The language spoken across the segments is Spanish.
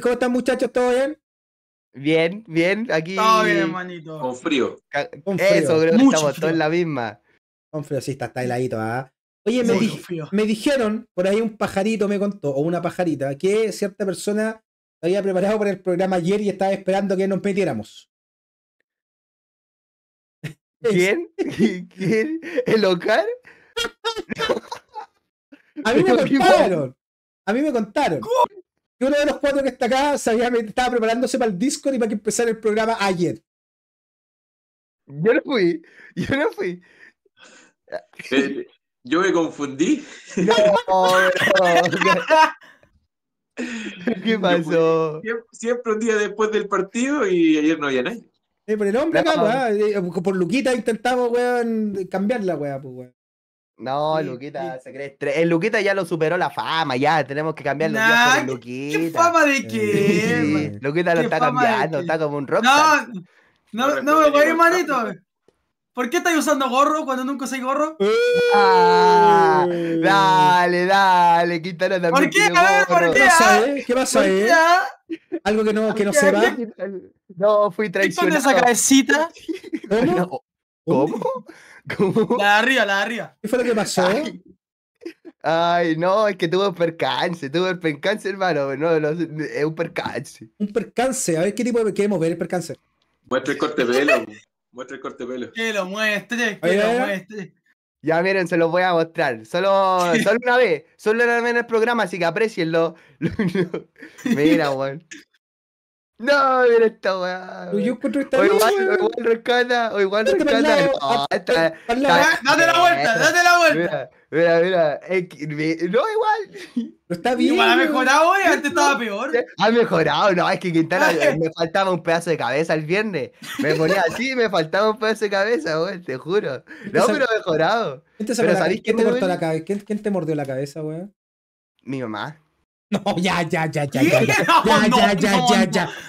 ¿Cómo, están, muchachos? ¿Todo bien? Bien, bien, aquí. Todo bien, hermanito. Con frío. Con frío. Eso, creo que Mucho estamos todos en la misma. Con frío, sí, está, está heladito, ¿ah? Oye, me, dijeron, por ahí un pajarito me contó, o una pajarita, que cierta persona había preparado para el programa ayer y estaba esperando que nos metiéramos. ¿Quién? ¿Quién? ¿El Ocar? a mí me contaron. A mí me contaron. ¿Cómo? uno de los cuatro que está acá sabía, estaba preparándose para el disco y para que empezara el programa ayer. Yo no fui, yo no fui. Eh, yo me confundí. ¿Qué pasó? Siempre, un día después del partido y ayer no había nadie. Eh, por el hombre acá, eh, por Luquita intentamos, cambiar la weá. No, Luquita se cree El eh, Luquita ya lo superó la fama, ya tenemos que cambiar los nah, por Luquita. ¿Qué fama de qué? Luquita lo está cambiando, está como un rockstar. No, no, no me voy a manito. ¿Por qué estáis usando gorro cuando nunca usé gorro? Ah, dale, dale, quítalo también. ¿Por qué? A ver, ¿por qué? ¿Qué pasa, ahí? Eh? ¿Qué pasa, ah? Algo que no, que no se va. No, fui traicionado. ¿Qué esa cabecita? ¿Cómo? ¿Cómo? ¿Cómo? La de arriba, la de arriba. ¿Qué fue lo que pasó? Ay. no, es que tuvo percance, tuvo el percance, hermano. No, es un percance. Un percance, a ver qué tipo de queremos ver el percance. Muestra el corte pelo muestra el corte pelo. Que lo muestre, que lo muestre. Ya miren, se los voy a mostrar. Solo, solo una vez, solo una vez en el programa, así que aprecienlo. Mira, weón. No, mira esta weá. Yo Igual rescata, o igual rescata. date la vuelta, date la vuelta. Mira, mira, mira. No, igual. está bien. ha mejorado, hoy antes estaba peor. Ha mejorado, no, es que Quintana me faltaba un pedazo de cabeza el viernes. Me ponía así me faltaba un pedazo de cabeza, weón, te juro. No, pero mejorado. pero te, pero, ¿quién te, mordió la cabeza? ¿Quién te mordió la cabeza, weón? Mi mamá. No, ya, ya, ya, ya, ya, ya, ya, ya, ya, ya, ya,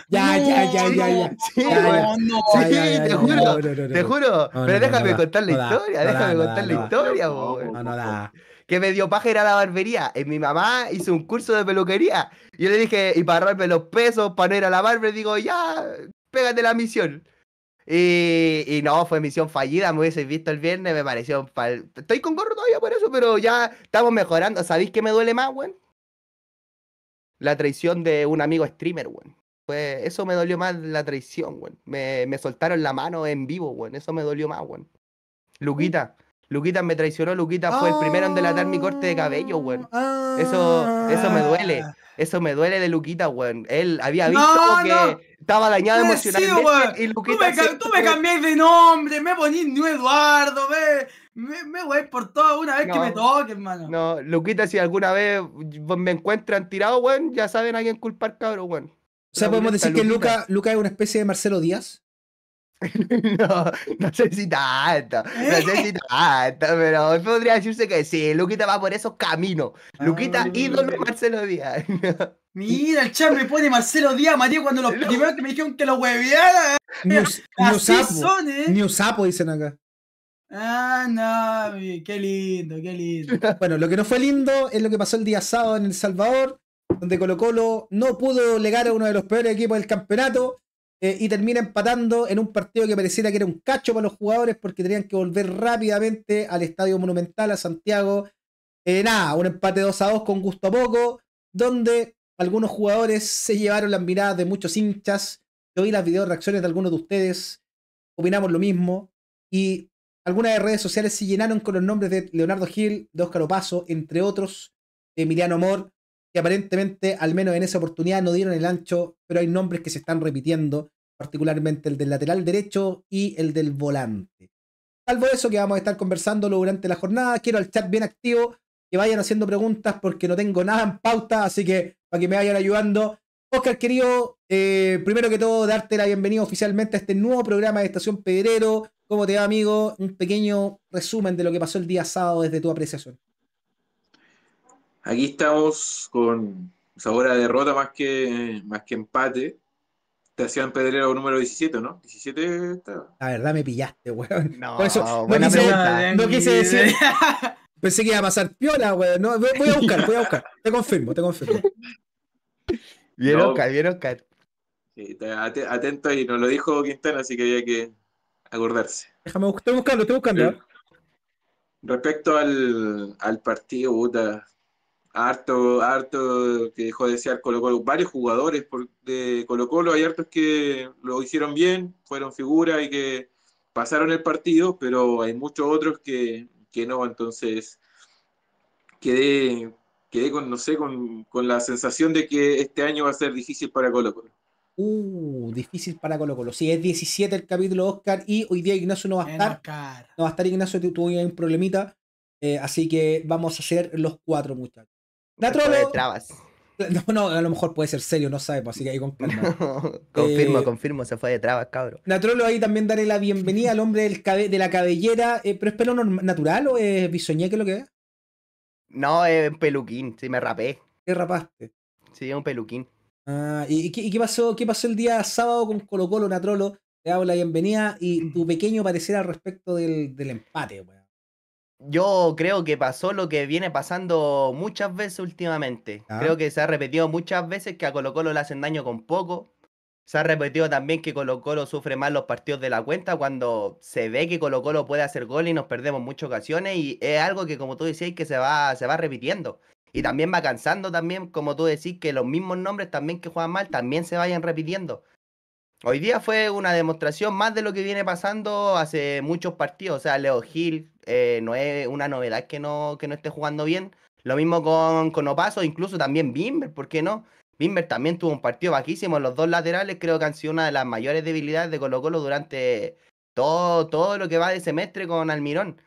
ya, ya, ya, ya. Sí, te juro, te juro. Pero déjame contar la historia, déjame contar la historia, No, no da. Que me dio paja ir a la barbería. Y mi mamá hizo un curso de peluquería. yo le dije, y para ahorrarme los pesos, para no ir a la barbería, digo, ya, pégate la misión. Y, y, no, fue misión fallida, me hubiese visto el viernes, me pareció... Estoy con gorro todavía por eso, pero ya estamos mejorando. ¿Sabéis qué me duele más, güey? la traición de un amigo streamer, weón. Pues eso me dolió más la traición, weón. Me, soltaron la mano en vivo, weón. Eso me dolió más, weón. Luquita. Luquita me traicionó, Luquita fue el primero en delatar mi corte de cabello, weón. Ah, eso, eso me duele. Ah. Eso me duele de Luquita, weón. Él había visto que estaba dañado emocionalmente. tú me, se... de nombre, me ponís New Eduardo, ve. Me, me voy por todo una vez que me toque, hermano. No, Luquita, si alguna vez me encuentran tirado, weón, ya saben a quién culpar, cabrón, weón. O sea, podemos decir que Luca, Luca es una especie de Marcelo Díaz. No, no sé si tanto, no sé si tanto, pero podría decirse que sí, Luquita va por esos caminos. Ah, Luquita, ídolo Marcelo Díaz. Mira, el chat me pone Marcelo Díaz, María, cuando los primeros que me dijeron que lo hueveara. Ni sapo, ni sapo dicen acá. Ah, no, qué lindo, qué lindo. Bueno, lo que no fue lindo es lo que pasó el día sábado en El Salvador, donde Colo Colo no pudo legar a uno de los peores equipos del campeonato eh, y termina empatando en un partido que pareciera que era un cacho para los jugadores porque tenían que volver rápidamente al Estadio Monumental, a Santiago. Eh, nada, un empate 2 a 2 con gusto a poco, donde algunos jugadores se llevaron las miradas de muchos hinchas. Yo vi las video reacciones de algunos de ustedes, opinamos lo mismo. Y algunas de redes sociales se llenaron con los nombres de Leonardo Gil, de Óscar Opaso, entre otros, de Emiliano Amor, que aparentemente, al menos en esa oportunidad, no dieron el ancho, pero hay nombres que se están repitiendo, particularmente el del lateral derecho y el del volante. Salvo eso que vamos a estar conversándolo durante la jornada, quiero al chat bien activo, que vayan haciendo preguntas porque no tengo nada en pauta, así que para que me vayan ayudando. Oscar, querido, eh, primero que todo, darte la bienvenida oficialmente a este nuevo programa de Estación Pedrero. ¿Cómo te va, amigo? Un pequeño resumen de lo que pasó el día sábado desde tu apreciación. Aquí estamos con sabor a derrota más que, más que empate. Te hacían pedrero número 17, ¿no? 17 estaba. La verdad me pillaste, weón. No, quise, pregunta, no quise decir. Pensé que iba a pasar piola, weón. voy a buscar, voy a buscar. Te confirmo, te confirmo. Vieron, no. vieron, oscar. Sí, atento y nos lo dijo Quintana, así que había que acordarse. Déjame buscar, estoy buscando, estoy buscando. Eh, respecto al, partido, harto, harto que dejó de ser Colo Colo, varios jugadores de Colo Colo, hay hartos que lo hicieron bien, fueron figuras y que pasaron el partido, pero hay muchos otros que, no, entonces quedé, quedé con, no sé, con, con, la sensación de que este año va a ser difícil para Colo Colo. Uh, difícil para Colo Colo. Sí, es 17 el capítulo Oscar y hoy día Ignacio no va a estar. No va a estar Ignacio, tuvo un problemita. Eh, así que vamos a hacer los cuatro, muchachos. Natrolo. Trabas. No, no, a lo mejor puede ser serio, no sabe, pues, así que ahí con confirmo, eh, confirmo, se fue de trabas, cabrón. Natrolo, ahí también daré la bienvenida al hombre del de la cabellera. Eh, ¿Pero es pelo natural o es bisoñé, que es lo que es? No, es peluquín, sí, me rapé. ¿Qué rapaste? Sí, es un peluquín. Ah, ¿y, qué, qué, pasó, qué pasó el día sábado con Colo Colo, Natrolo? Te hago la bienvenida y mm. tu pequeño parecer al respecto del, del empate, Yo creo que pasó lo que viene pasando muchas veces últimamente. Creo que se ha repetido muchas veces que a Colo Colo le hacen daño con poco. Se ha repetido también que Colo Colo sufre más los partidos de la cuenta cuando se ve que Colo Colo puede hacer gol y nos perdemos muchas ocasiones y es algo que como tú decías que se va, se va repitiendo. Y también va cansando también, como tú decís, que los mismos nombres también que juegan mal también se vayan repitiendo. Hoy día fue una demostración más de lo que viene pasando hace muchos partidos. O sea, Leo Gil eh, no es una novedad que no, que no esté jugando bien. Lo mismo con, con Opaso, incluso también Bimber, ¿por qué no? Bimber también tuvo un partido bajísimo. Los dos laterales creo que han sido una de las mayores debilidades de Colo Colo durante todo, todo lo que va de semestre con Almirón.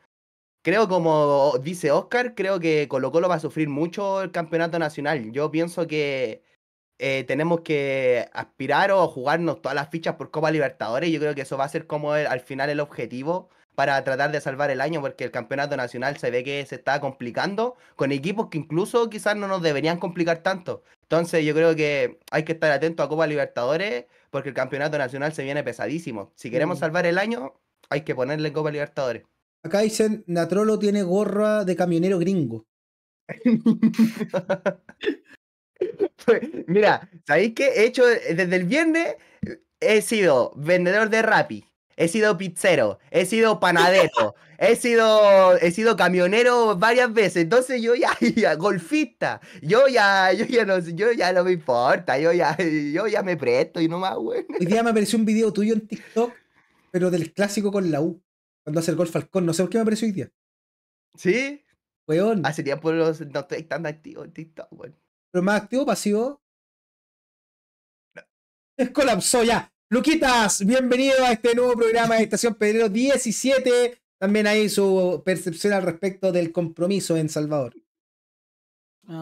Creo, como dice Oscar, creo que Colo Colo va a sufrir mucho el campeonato nacional. Yo pienso que eh, tenemos que aspirar o jugarnos todas las fichas por Copa Libertadores. Yo creo que eso va a ser como al final el objetivo para tratar de salvar el año, porque el campeonato nacional se ve que se está complicando con equipos que incluso quizás no nos deberían complicar tanto. Entonces yo creo que hay que estar atento a Copa Libertadores, porque el campeonato nacional se viene pesadísimo. Si queremos mm. salvar el año, hay que ponerle Copa Libertadores. Acá dicen, Natrolo tiene gorra de camionero gringo. Pues, mira, ¿sabéis qué? He hecho eh, desde el viernes, eh, he sido vendedor de Rappi, he sido pizzero, he sido panadero, he sido, he sido camionero varias veces, entonces yo ya, golfista, yo ya, yo ya no, yo ya no me importa, yo ya, yo ya me presto y no más, güey. Hoy día me apareció un video tuyo en TikTok, pero del clásico con la U. Cuando hace el gol Falcón, no sé por qué me apareció hoy día. ¿Sí? Weón. Ah, por los... no estoy tan activo en TikTok, weón. Pero más activo, pasivo. Es colapsó ya. Luquitas, bienvenido a este nuevo programa de Estación Pedrero 17. También ahí su percepción al respecto del compromiso en Salvador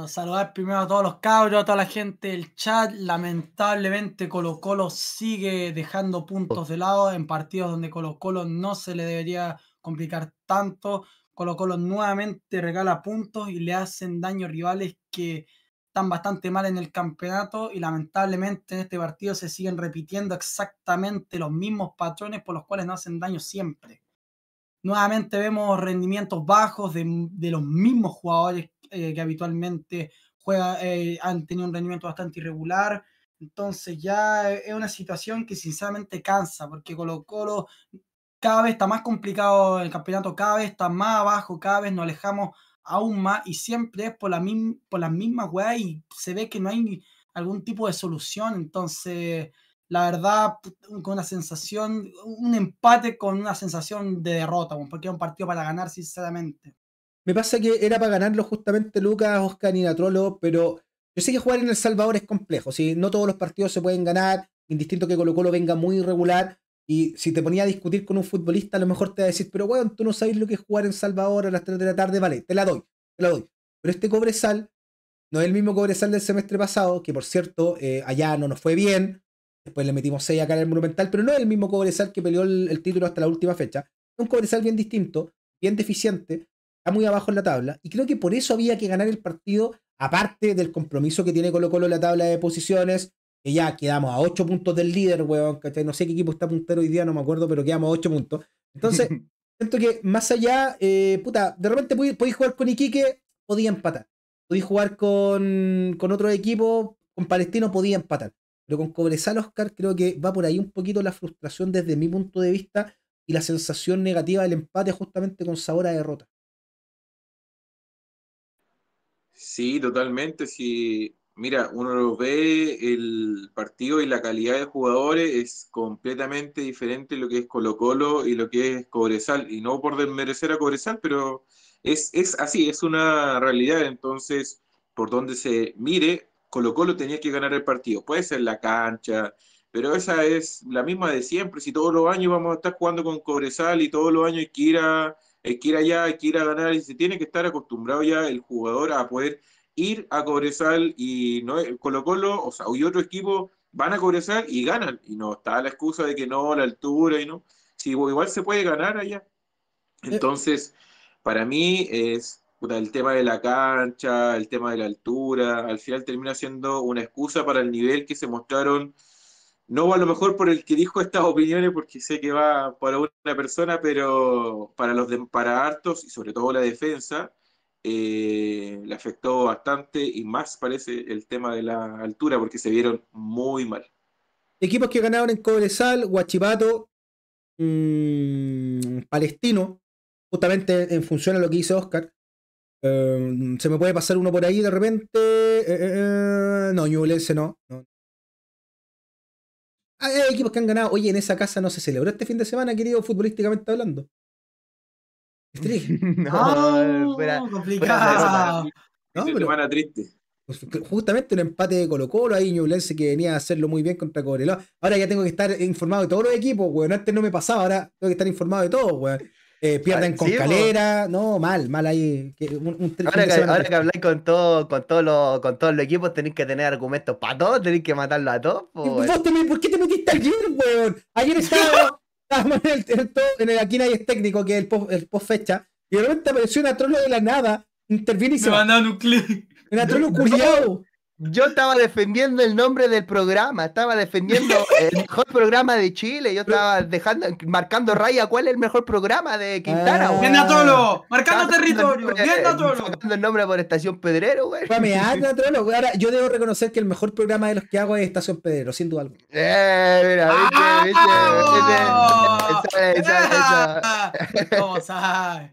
saludar primero a todos los cabros, a toda la gente del chat. Lamentablemente Colo Colo sigue dejando puntos de lado en partidos donde Colo Colo no se le debería complicar tanto. Colo Colo nuevamente regala puntos y le hacen daño a rivales que están bastante mal en el campeonato y lamentablemente en este partido se siguen repitiendo exactamente los mismos patrones por los cuales no hacen daño siempre. Nuevamente vemos rendimientos bajos de, de los mismos jugadores eh, que habitualmente juega, eh, han tenido un rendimiento bastante irregular. Entonces ya eh, es una situación que sinceramente cansa, porque Colo Colo cada vez está más complicado el campeonato, cada vez está más abajo, cada vez nos alejamos aún más y siempre es por, la por las mismas weas y se ve que no hay algún tipo de solución. Entonces, la verdad, con una sensación, un empate con una sensación de derrota, porque es un partido para ganar, sinceramente. Me pasa que era para ganarlo justamente Lucas, Oscar y Natrolo, pero yo sé que jugar en El Salvador es complejo. si No todos los partidos se pueden ganar, indistinto que Colo Colo venga muy irregular. Y si te ponía a discutir con un futbolista, a lo mejor te va a decir, pero bueno, tú no sabes lo que es jugar en Salvador a las 3 de la tarde, vale, te la doy, te la doy. Pero este Cobresal no es el mismo Cobresal del semestre pasado, que por cierto, eh, allá no nos fue bien, después le metimos 6 acá en el Monumental, pero no es el mismo Cobresal que peleó el, el título hasta la última fecha. Es un Cobresal bien distinto, bien deficiente, está muy abajo en la tabla. Y creo que por eso había que ganar el partido, aparte del compromiso que tiene Colo Colo en la tabla de posiciones, que ya quedamos a ocho puntos del líder, weón. No sé qué equipo está puntero hoy día, no me acuerdo, pero quedamos a ocho puntos. Entonces, siento que más allá, eh, puta, de repente podéis jugar con Iquique, podía empatar. Podía jugar con, con otro equipo, con Palestino podía empatar. Pero con Cobresal, Oscar, creo que va por ahí un poquito la frustración desde mi punto de vista y la sensación negativa del empate justamente con sabor a derrota. Sí, totalmente. Sí. Mira, uno lo ve el partido y la calidad de jugadores es completamente diferente lo que es Colo Colo y lo que es Cobresal. Y no por desmerecer a Cobresal, pero es, es así, es una realidad. Entonces, por donde se mire, Colo Colo tenía que ganar el partido. Puede ser la cancha, pero esa es la misma de siempre. Si todos los años vamos a estar jugando con Cobresal y todos los años hay que ir a, hay que ir allá, hay que ir a ganar y se tiene que estar acostumbrado ya el jugador a poder ir a Cobresal y no Colo Colo, o sea, y otro equipo van a Cobresal y ganan. Y no está la excusa de que no, la altura y no. Si igual se puede ganar allá. Eh. Entonces, para mí es el tema de la cancha, el tema de la altura, al final termina siendo una excusa para el nivel que se mostraron no a lo mejor por el que dijo estas opiniones, porque sé que va para una persona, pero para los para hartos y sobre todo la defensa, eh, le afectó bastante y más parece el tema de la altura, porque se vieron muy mal. Equipos que ganaron en Cobresal, Huachipato, mm, Palestino, justamente en función a lo que dice Oscar. Eh, se me puede pasar uno por ahí de repente. Eh, no, Ñublense no, no hay ah, eh, equipos que han ganado. Oye, en esa casa no se celebró este fin de semana, querido, futbolísticamente hablando. Es triste. no, ah, complicado. Fuera semana triste. Pues, justamente un empate de Colo Colo ahí, Ñublense que venía a hacerlo muy bien contra Cobreloa. Ahora ya tengo que estar informado de todos los equipos, weón. Antes no me pasaba, ahora tengo que estar informado de todo, weón. Eh, pierden ah, con Calera, no, mal, mal ahí. Un, ahora, que, habláis con todo, con todos los, con todos equipos, tenéis que tener argumentos para todos, tenéis que matarlo a todos. Por... ¿Por qué te metiste ayer, weón? Ayer estaba, estábamos en el, en, en el, aquí nadie es técnico, que es el post, fecha, y de repente apareció un trolo de la nada, interviene y se. Me mandaron un clic. Una curiado. Yo estaba defendiendo el nombre del programa, estaba defendiendo el mejor programa de Chile, yo estaba dejando, marcando raya cuál es el mejor programa de Quintana. Ah. a Tolo! marcando territorio, ¡Viendo a Tolo! el nombre por Estación Pedrero, güey. Ahora, yo debo reconocer que el mejor programa de los que hago es Estación Pedrero, sin duda alguna. Eh, mira, viste, viste,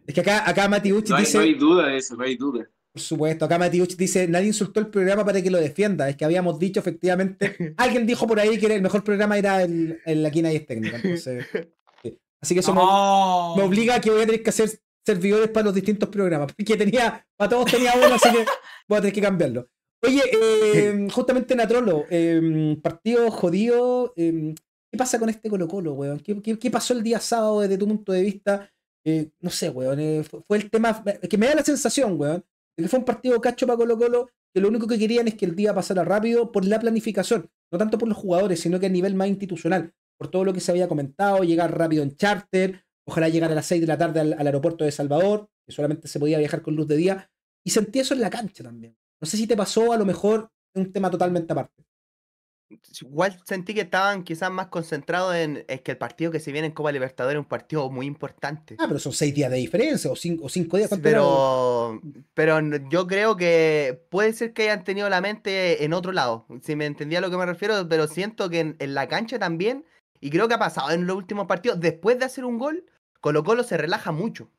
Es que acá, acá Mati Uchi dice... No hay duda de eso, no hay duda. Por supuesto, acá Matiuch dice, nadie insultó el programa para que lo defienda. Es que habíamos dicho efectivamente, alguien dijo por ahí que el mejor programa era el, el Aquí Nadie es Técnica. Así que eso oh. me, obliga a que voy a tener que hacer servidores para los distintos programas. Porque tenía, para todos tenía uno, así que voy a tener que cambiarlo. Oye, em, justamente Natrolo, em, partido jodido. Em, ¿Qué pasa con este Colo Colo, weón? ¿Qué, qué pasó el día sábado desde tu punto de vista? Eh, no sé, weón. Eh, fue el tema que me da la sensación, weón que fue un partido cacho para Colo Colo, que lo único que querían es que el día pasara rápido por la planificación, no tanto por los jugadores, sino que a nivel más institucional, por todo lo que se había comentado, llegar rápido en charter, ojalá llegar a las 6 de la tarde al, aeropuerto de Salvador, que solamente se podía viajar con luz de día, y sentí eso en la cancha también. No sé si te pasó, a lo mejor, un tema totalmente aparte igual sentí que estaban quizás más concentrados en es que el partido que se viene en Copa Libertadores es un partido muy importante. Ah, pero son seis días de diferencia o cinco, o cinco días. Pero, pero yo creo que puede ser que hayan tenido la mente en otro lado, si me entendía a lo que me refiero, pero siento que en la cancha también, y creo que ha pasado en los últimos partidos, después de hacer un gol, Colo Colo se relaja mucho.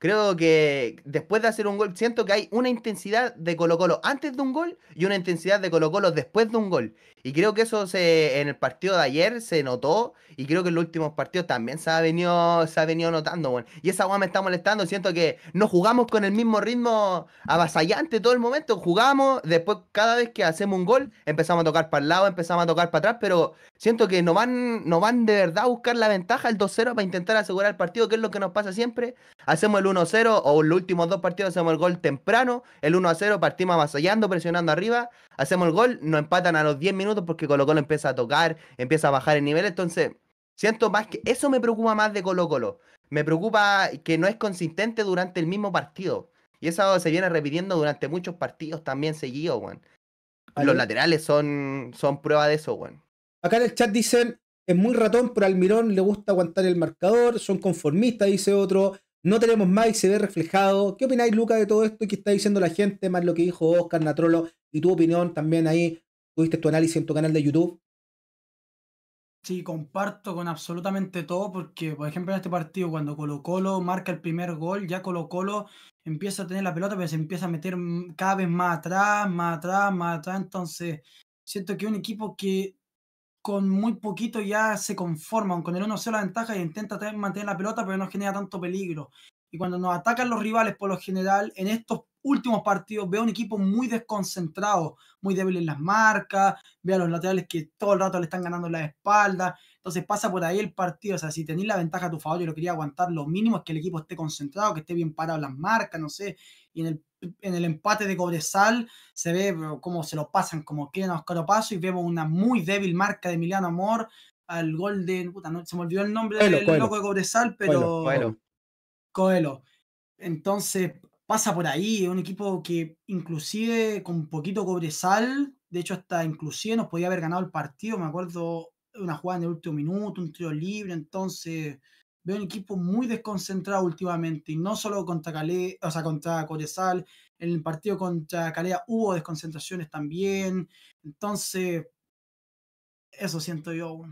Creo que después de hacer un gol, siento que hay una intensidad de Colo Colo antes de un gol y una intensidad de Colo Colo después de un gol. Y creo que eso se, en el partido de ayer se notó y creo que en los últimos partidos también se ha venido, se ha venido notando. Bueno. Y esa guay me está molestando, siento que no jugamos con el mismo ritmo avasallante todo el momento, jugamos, después cada vez que hacemos un gol empezamos a tocar para el lado, empezamos a tocar para atrás, pero siento que no van, no van de verdad a buscar la ventaja, el 2-0 para intentar asegurar el partido, que es lo que nos pasa siempre. Hacemos el 1-0 o los últimos dos partidos hacemos el gol temprano, el 1-0 partimos avasallando, presionando arriba, hacemos el gol, nos empatan a los 10 minutos porque Colo Colo empieza a tocar, empieza a bajar el nivel, entonces siento más que eso me preocupa más de Colo Colo, me preocupa que no es consistente durante el mismo partido. Y eso se viene repitiendo durante muchos partidos también seguido Los laterales son, son prueba de eso, weón. Acá en el chat dicen, es muy ratón, pero Almirón le gusta aguantar el marcador, son conformistas, dice otro. No tenemos más y se ve reflejado. ¿Qué opináis, Luca, de todo esto que está diciendo la gente, más lo que dijo Oscar Natrolo y tu opinión también ahí? Tuviste tu análisis en tu canal de YouTube. Sí, comparto con absolutamente todo porque, por ejemplo, en este partido, cuando Colo Colo marca el primer gol, ya Colo Colo empieza a tener la pelota, pero se empieza a meter cada vez más atrás, más atrás, más atrás. Entonces, siento que un equipo que con muy poquito ya se conforman, con el 1-0 la ventaja y e intenta mantener la pelota, pero no genera tanto peligro. Y cuando nos atacan los rivales, por lo general, en estos últimos partidos veo un equipo muy desconcentrado, muy débil en las marcas, veo a los laterales que todo el rato le están ganando la espalda. Entonces pasa por ahí el partido. O sea, si tenéis la ventaja a tu favor, yo lo quería aguantar. Lo mínimo es que el equipo esté concentrado, que esté bien parado en las marcas, no sé. Y en el en el empate de Cobresal se ve cómo se lo pasan como quieren a Oscar Opaso y vemos una muy débil marca de Emiliano Amor al gol de, se me olvidó el nombre del loco de Cobresal, pero Coelho, Coelho. Entonces pasa por ahí, un equipo que inclusive con poquito Cobresal, de hecho hasta inclusive nos podía haber ganado el partido, me acuerdo una jugada en el último minuto, un tiro libre, entonces Veo un equipo muy desconcentrado últimamente, y no solo contra Calé, o sea, contra Corezal, en el partido contra Calea hubo desconcentraciones también. Entonces, eso siento yo.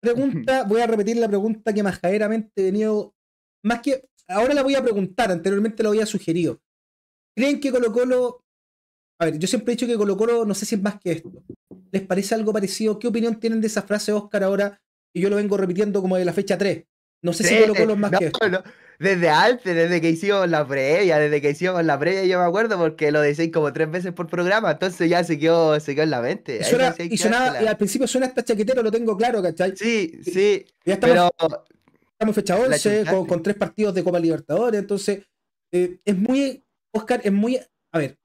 Pregunta, voy a repetir la pregunta que más majaderamente he venido. Más que. Ahora la voy a preguntar, anteriormente la había sugerido. ¿Creen que Colo Colo. A ver, yo siempre he dicho que Colo Colo no sé si es más que esto. ¿Les parece algo parecido? ¿Qué opinión tienen de esa frase, Oscar, ahora? y yo lo vengo repitiendo como de la fecha 3. No sé si lo Colo los más que desde antes, desde que hicimos la previa, desde que hicimos la previa, yo me acuerdo porque lo decís como tres veces por programa, entonces ya se quedó, se quedó en la mente. Y, suena, al principio suena hasta chaquetero, lo tengo claro, ¿cachai? Sí, sí. Ya estamos, pero... estamos fecha 11, con, tres partidos de Copa Libertadores, entonces eh, es muy, Oscar, es muy, a ver,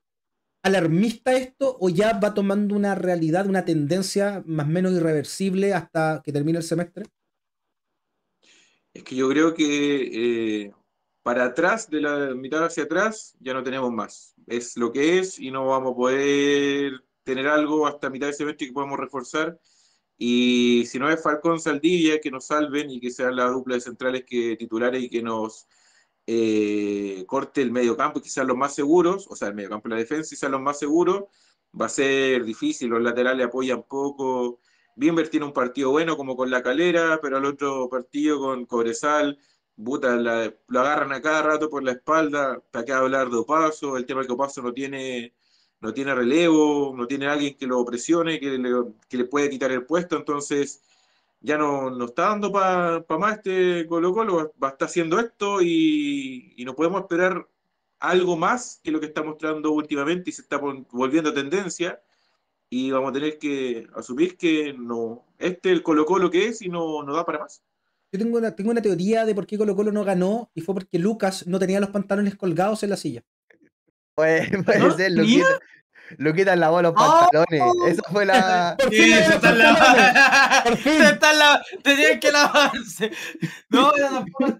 alarmista esto o ya va tomando una realidad, una tendencia más o menos irreversible hasta que termine el semestre? es que yo creo que eh, para atrás, de la mitad hacia atrás, ya no tenemos más. Es lo que es y no vamos a poder tener algo hasta mitad de semestre que podamos reforzar. Y si no es Falcón Saldivia, que nos salven y que sean la dupla de centrales que titulares y que nos eh, corte el medio campo, sean los más seguros, o sea, el medio campo y la defensa, sean los más seguros. Va a ser difícil, los laterales apoyan poco. Bimber tiene un partido bueno como con la calera, pero al otro partido con Cobresal, lo agarran a cada rato por la espalda, para qué hablar de Opaso, el tema de que Opaso no tiene, no tiene relevo, no tiene alguien que lo presione, que le, que le puede quitar el puesto, entonces ya no, no está dando para pa más este Colo Colo, va, estar haciendo esto y, y no podemos esperar algo más que lo que está mostrando últimamente y se está volviendo tendencia y vamos a tener que asumir que no, este el Colo Colo que es y no, da para más. Yo tengo una, tengo una teoría de por qué Colo Colo no ganó y fue porque Lucas no tenía los pantalones colgados en la silla. Pues, puede Lo ¿Ah? ser, Luquita, Luquita lavó los pantalones. Oh. Esa fue la. Por fin, sí, se están lavando. Por fin. Se Tenían que lavarse. No, no puedo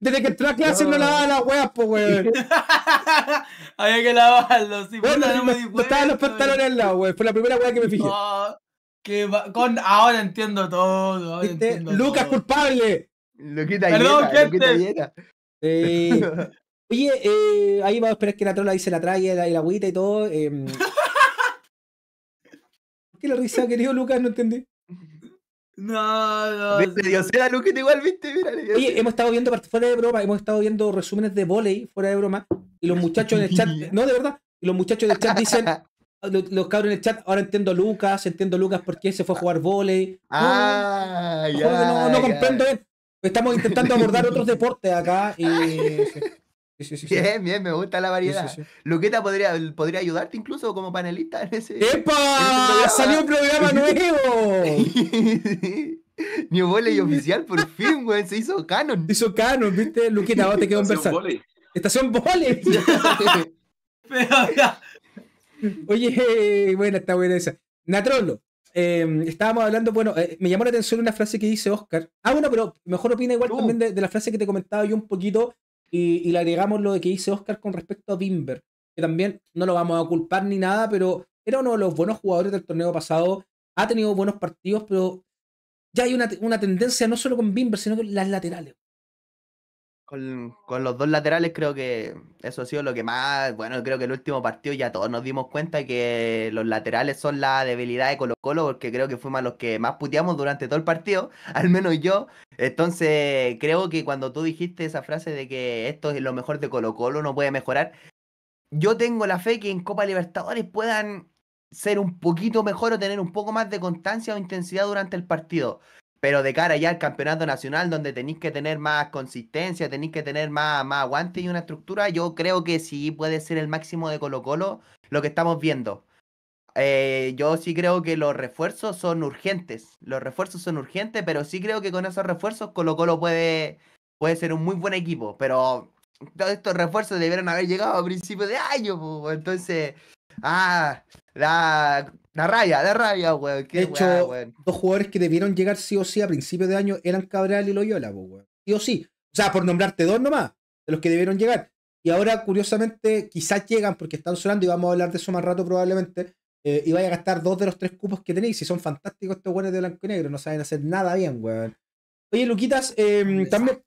desde que entró a clase no, lavaba las weas, po, weón. Había que lavarlo, sí. Bueno, no me, los pantalones al lado, weón. Fue la primera wea que me fijé. Oh, que con... Ahora entiendo todo. Este, entiendo Lucas culpable. Lo Perdón, gente. Eh, oye, eh, ahí vamos a esperar que la trola dice la trague y la agüita y todo. Em. ¿Por qué la risa, querido Lucas? No entendí. No, no. Le dio igual, viste, mira. Le dio Oye, hemos estado viendo, fuera de broma, hemos estado viendo resúmenes de volei, fuera de broma, y los muchachos en el chat, no, de verdad, y los muchachos el chat dicen, los, cabros en el chat, ahora entiendo Lucas, entiendo Lucas Lucas qué se fue a jugar volei. Ah, ya, no, no, comprendo eh. Estamos intentando abordar otros deportes acá. Y, bien, bien, me gusta la variedad. Luqueta podría, podría ayudarte incluso como panelista en ese. ¡Epa! ¡Salió un programa nuevo! New Volley oficial, por fin, güey. Se hizo canon. Se hizo canon, ¿viste? Luqueta. vos te quedó conversar. Volley. Estación Volley. Pero Oye, buena, está buena esa. Natrolo, em, estábamos hablando, bueno, eh, me llamó la atención una frase que dice Oscar. Ah, bueno, pero mejor opina igual uh. también de, la frase que te comentaba yo un poquito y, le agregamos lo que dice Oscar con respecto a Bimber, que también no lo vamos a culpar ni nada, pero era uno de los buenos jugadores del torneo pasado, ha tenido buenos partidos, pero ya hay una, una tendencia no solo con Bimber, sino con las laterales. Con, los dos laterales creo que eso ha sido lo que más, bueno, creo que el último partido ya todos nos dimos cuenta que los laterales son la debilidad de Colo Colo, porque creo que fuimos los que más puteamos durante todo el partido, al menos yo. Entonces creo que cuando tú dijiste esa frase de que esto es lo mejor de Colo Colo, no puede mejorar, yo tengo la fe que en Copa Libertadores puedan ser un poquito mejor o tener un poco más de constancia o intensidad durante el partido. Pero de cara ya al campeonato nacional, donde tenéis que tener más consistencia, tenéis que tener más, más aguante y una estructura, yo creo que sí puede ser el máximo de Colo Colo lo que estamos viendo. Eh, yo sí creo que los refuerzos son urgentes. Los refuerzos son urgentes, pero sí creo que con esos refuerzos Colo Colo puede, puede ser un muy buen equipo. Pero todos estos refuerzos debieron haber llegado a principios de año. Entonces, ah, la, ¡De raya, de raya, weón. de hecho, dos jugadores que debieron llegar sí o sí a principios de año eran Cabral y Loyola, weón. Sí o sí. O sea, por nombrarte dos nomás, de los que debieron llegar. Y ahora, curiosamente, quizás llegan porque están sonando y vamos a hablar de eso más rato probablemente. Eh, y vaya a gastar dos de los tres cupos que tenéis. Y son fantásticos estos weones de blanco y negro, no saben hacer nada bien, güey. Oye, Luquitas, em, también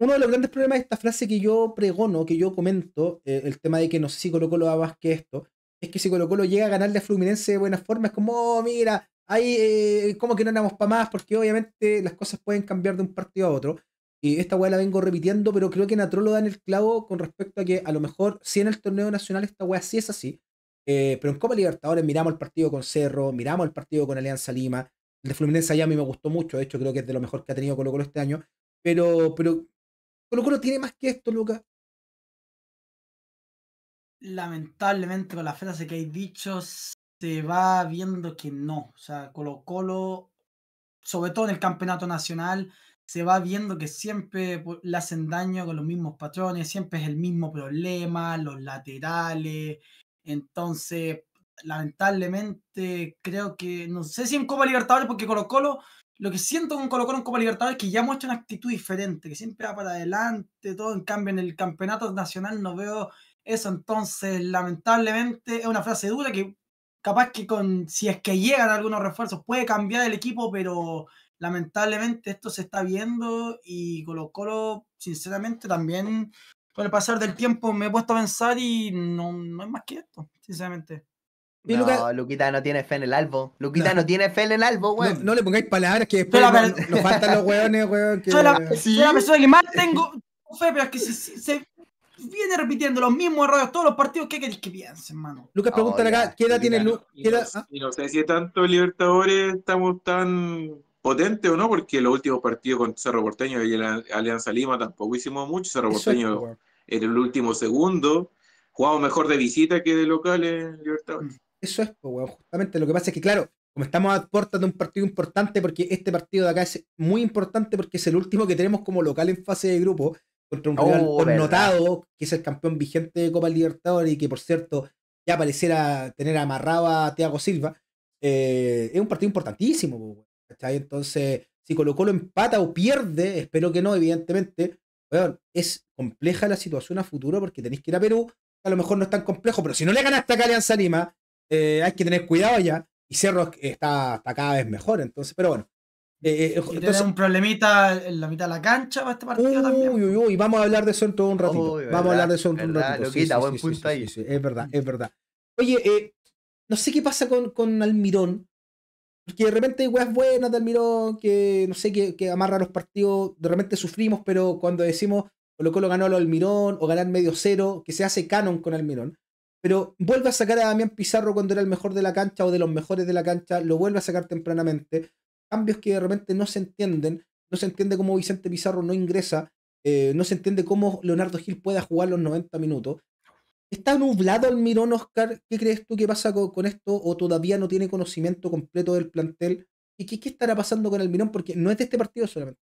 uno de los grandes problemas de esta frase que yo pregono, que yo comento, eh, el tema de que no sé si colocó lo va más que esto, es que si Colo Colo llega a ganarle a Fluminense de buena forma, es como, oh, mira, ahí eh, como que no andamos para más, porque obviamente las cosas pueden cambiar de un partido a otro. Y esta weá la vengo repitiendo, pero creo que lo da en el clavo con respecto a que a lo mejor si en el torneo nacional esta weá sí es así, eh, pero en Copa Libertadores miramos el partido con Cerro, miramos el partido con Alianza Lima, el de Fluminense allá a mí me gustó mucho, de hecho creo que es de lo mejor que ha tenido Colo Colo este año, pero, pero Colo Colo tiene más que esto, Lucas lamentablemente con la frase que hay dicho se va viendo que no. O sea, Colo Colo, sobre todo en el campeonato nacional, se va viendo que siempre pues, le hacen daño con los mismos patrones, siempre es el mismo problema, los laterales. Entonces, lamentablemente, creo que, no sé si en Copa Libertadores, porque Colo Colo, lo que siento con Colo Colo en Copa Libertadores es que ya muestra una actitud diferente, que siempre va para adelante, todo. En cambio, en el campeonato nacional no veo eso entonces, lamentablemente, es una frase dura que capaz que con si es que llegan algunos refuerzos puede cambiar el equipo, pero lamentablemente esto se está viendo y Colo Colo, sinceramente, también con el pasar del tiempo me he puesto a pensar y no, es más que esto, sinceramente. No, Luquita no tiene fe en el albo. Luquita no, tiene fe en el albo, weón. No, le pongáis palabras que después nos, faltan los weones, weón. Que... la, ¿Sí? persona que más tengo fe, pero es que si. se, viene repitiendo los mismos errores todos los partidos. ¿Qué que piensen, hermano? Lucas, pregunta oh, acá, ¿qué edad tiene Lucas? Ah? Y, no, sé si tanto Libertadores estamos tan potentes o no, porque los últimos partidos con Cerro Porteño y la Alianza Lima tampoco hicimos mucho. Cerro Porteño en el último segundo. Jugamos mejor de visita que de local en Libertadores. Mm. Eso es, pues, justamente lo que pasa es que, claro, como estamos a puertas de un partido importante, porque este partido de acá es muy importante porque es el último que tenemos como local en fase de grupo, contra un rival connotado, oh, que es el campeón vigente de Copa Libertadores y que, por cierto, ya pareciera tener amarrado a Thiago Silva. Eh, es un partido importantísimo, ¿cachai? Entonces, si Colo Colo empata o pierde, espero que no, evidentemente, es compleja la situación a futuro porque tenéis que ir a Perú, a lo mejor no es tan complejo, pero si no le ganaste a Alianza Lima, eh, hay que tener cuidado ya. Y Cerro eh, está, está, cada vez mejor, entonces, pero bueno, eh, eh un problemita en la mitad de la cancha para este partido también. Uy, uy, uy, vamos a hablar de eso en todo un ratito. vamos a hablar de eso en todo un ratito. Sí, quita, buen es verdad, es verdad. Oye, eh, no sé qué pasa con, con Almirón. Porque de repente hay weas buenas de Almirón, que no sé, que, que amarra los partidos, de repente sufrimos, pero cuando decimos Colo lo ganó a Almirón o ganar medio cero, que se hace canon con Almirón. Pero vuelve a sacar a Damián Pizarro cuando era el mejor de la cancha o de los mejores de la cancha, lo vuelve a sacar tempranamente cambios que de repente no se entienden, no se entiende cómo Vicente Pizarro no ingresa, eh, no se entiende cómo Leonardo Gil pueda jugar los 90 minutos. ¿Está nublado el Mirón, Oscar? ¿Qué crees tú que pasa con, esto? ¿O todavía no tiene conocimiento completo del plantel? ¿Y qué, estará pasando con el mirón, Porque no es de este partido solamente.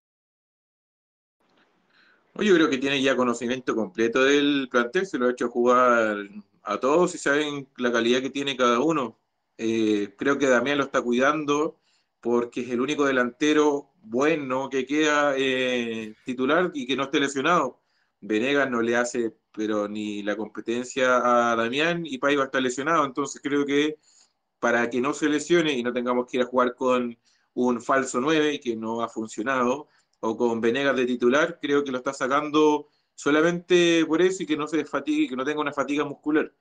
Yo creo que tiene ya conocimiento completo del plantel, se lo ha hecho jugar a todos y saben la calidad que tiene cada uno. Eh, creo que Damián lo está cuidando, porque es el único delantero bueno que queda eh, titular y que no esté lesionado. Venegas no le hace, pero ni la competencia a Damián y Paiva está lesionado, entonces creo que para que no se lesione y no tengamos que ir a jugar con un falso 9 que no ha funcionado, o con Venegas de titular, creo que lo está sacando solamente por eso y que no se fatigue, que no tenga una fatiga muscular.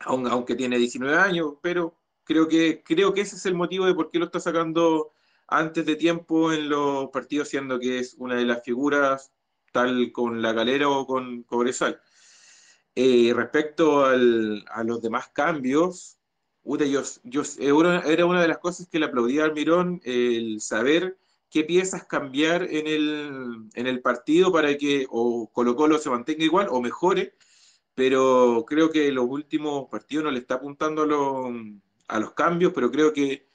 Aunque tiene 19 años, pero Creo que, creo que ese es el motivo de por qué lo está sacando antes de tiempo en los partidos, siendo que es una de las figuras, tal con la galera o con Cobresal. Eh, respecto al, a los demás cambios, yo, yo, eh, era una de las cosas que le aplaudía al Mirón, el saber qué piezas cambiar en el, partido para que o Colo Colo se mantenga igual o mejore, pero creo que los últimos partidos no le está apuntando a, los a los cambios, pero creo que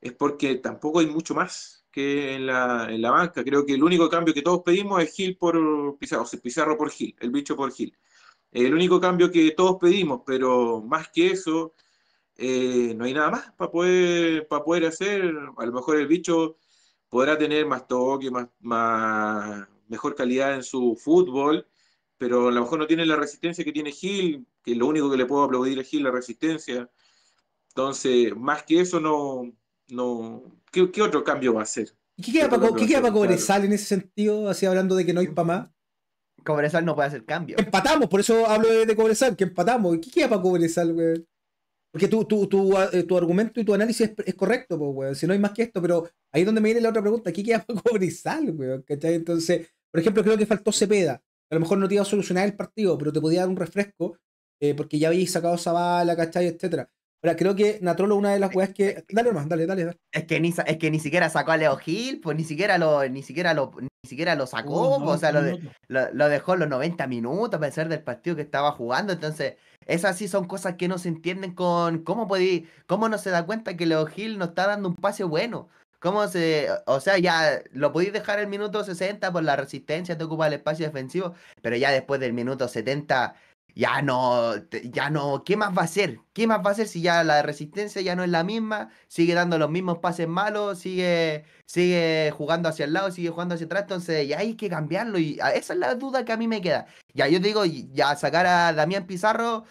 es porque tampoco hay mucho más que en la, en la banca. Creo que el único cambio que todos pedimos es Gil por Pizarro, o Pizarro por Gil, el bicho por Gil. El único cambio que todos pedimos, pero más que eso, eh, no hay nada más para poder, poder hacer. A lo mejor el bicho podrá tener más toque, más, más, mejor calidad en su fútbol, pero a lo mejor no tiene la resistencia que tiene Gil, que lo único que le puedo aplaudir a Gil, la resistencia. Entonces, más que eso, no. no ¿qué, otro cambio va a hacer? ¿Y ¿qué queda para Cobresal en ese sentido, así hablando de que no hay para más? Cobresal no puede hacer cambio. Empatamos, por eso hablo de, de que empatamos. ¿Qué queda para Cobresal, güey? Porque tu, tu, tu, eh, tu, argumento y tu análisis es, correcto, pues, güey. Si no hay más que esto, pero ahí es donde me viene la otra pregunta. ¿Qué queda para Cobresal, güey? Entonces, por ejemplo, creo que faltó Cepeda. A lo mejor no te iba a solucionar el partido, pero te podía dar un refresco eh, porque ya habéis sacado Zavala, ¿cachai? Etcétera. Ahora, creo que Natrolo, una de las weas que. Dale nomás, dale, dale, dale. Es que ni, es que ni siquiera sacó a Leo Gil, pues ni siquiera lo, ni siquiera lo, ni siquiera lo sacó, pues, o sea, lo, lo, dejó los 90 minutos a pesar del partido que estaba jugando. Entonces, esas sí son cosas que no se entienden con cómo podí, cómo no se da cuenta que Leo Gil no está dando un pase bueno. ¿Cómo se.? O sea, ya lo podéis dejar el minuto 60 por la resistencia, te ocupa el espacio defensivo, pero ya después del minuto 70 ya no, ya no, ¿qué más va a hacer? ¿Qué más va a hacer si ya la resistencia ya no es la misma? Sigue dando los mismos pases malos, sigue, sigue jugando hacia el lado, sigue jugando hacia atrás, entonces ya hay que cambiarlo y esa es la duda que a mí me queda. Ya yo digo, ya sacar a Damián Pizarro,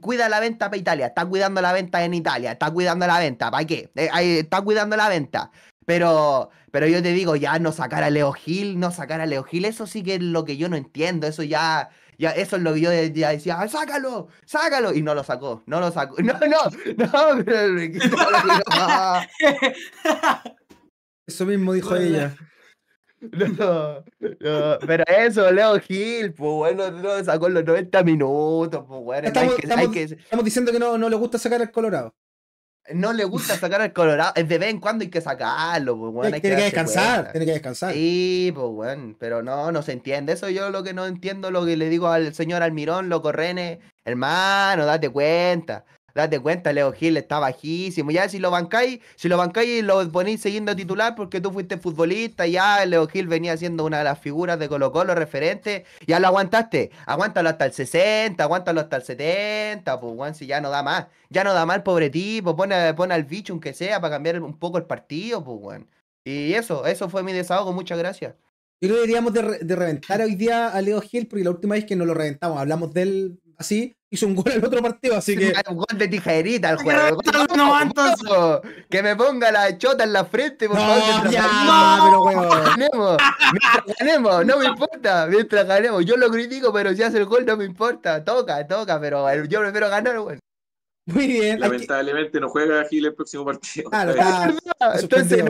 cuida la venta para Italia, está cuidando la venta en Italia, está cuidando la venta, ¿para qué? Eh, está cuidando la venta. Pero, pero yo te digo, ya no sacar a Leo Gil, no sacar a Leo Gil, eso sí que es lo que yo no entiendo, eso ya ya eso lo vio, día decía, ah, sácalo, sácalo. Y no lo sacó, no lo sacó. No, no, no. eso mismo dijo ella. No, no, pero eso, Leo Gil, pues bueno, no sacó los 90 minutos, pues bueno. Estamos, diciendo que no, no le gusta sacar el Colorado no le gusta sacar el Colorado. De vez en cuando hay que sacarlo, pues, tiene, que, descansar, tiene que descansar. Sí, pues, bueno, pero no, no se entiende. Eso yo lo que no entiendo, lo que le digo al señor Almirón, lo correne, hermano, date cuenta. Date cuenta, Leo Gil está bajísimo. Ya si lo bancáis, si lo bancáis lo ponéis siguiendo titular porque tú fuiste futbolista, ya Leo Gil venía siendo una de las figuras de Colo Colo referente. Ya lo aguantaste. Aguántalo hasta el 60, aguántalo hasta el 70, pues weón, si ya no da más. Ya no da más pobre tipo, pone, pone al bicho aunque sea para cambiar un poco el partido, pues bueno. Y eso, eso fue mi desahogo, muchas gracias. Y creo deberíamos de, reventar hoy día a Leo Gil porque la última vez que nos lo reventamos, hablamos de él así, hizo un gol el otro partido, así que. Un gol de tijerita al juego. que me ponga la chota en la frente, por favor. no, pero ganemos, mientras ganemos, no me importa. Mientras ganemos, yo lo critico, pero si hace el gol no me importa. Toca, toca, pero yo prefiero ganar, muy bien. Lamentablemente no juega Gil el próximo partido. Entonces,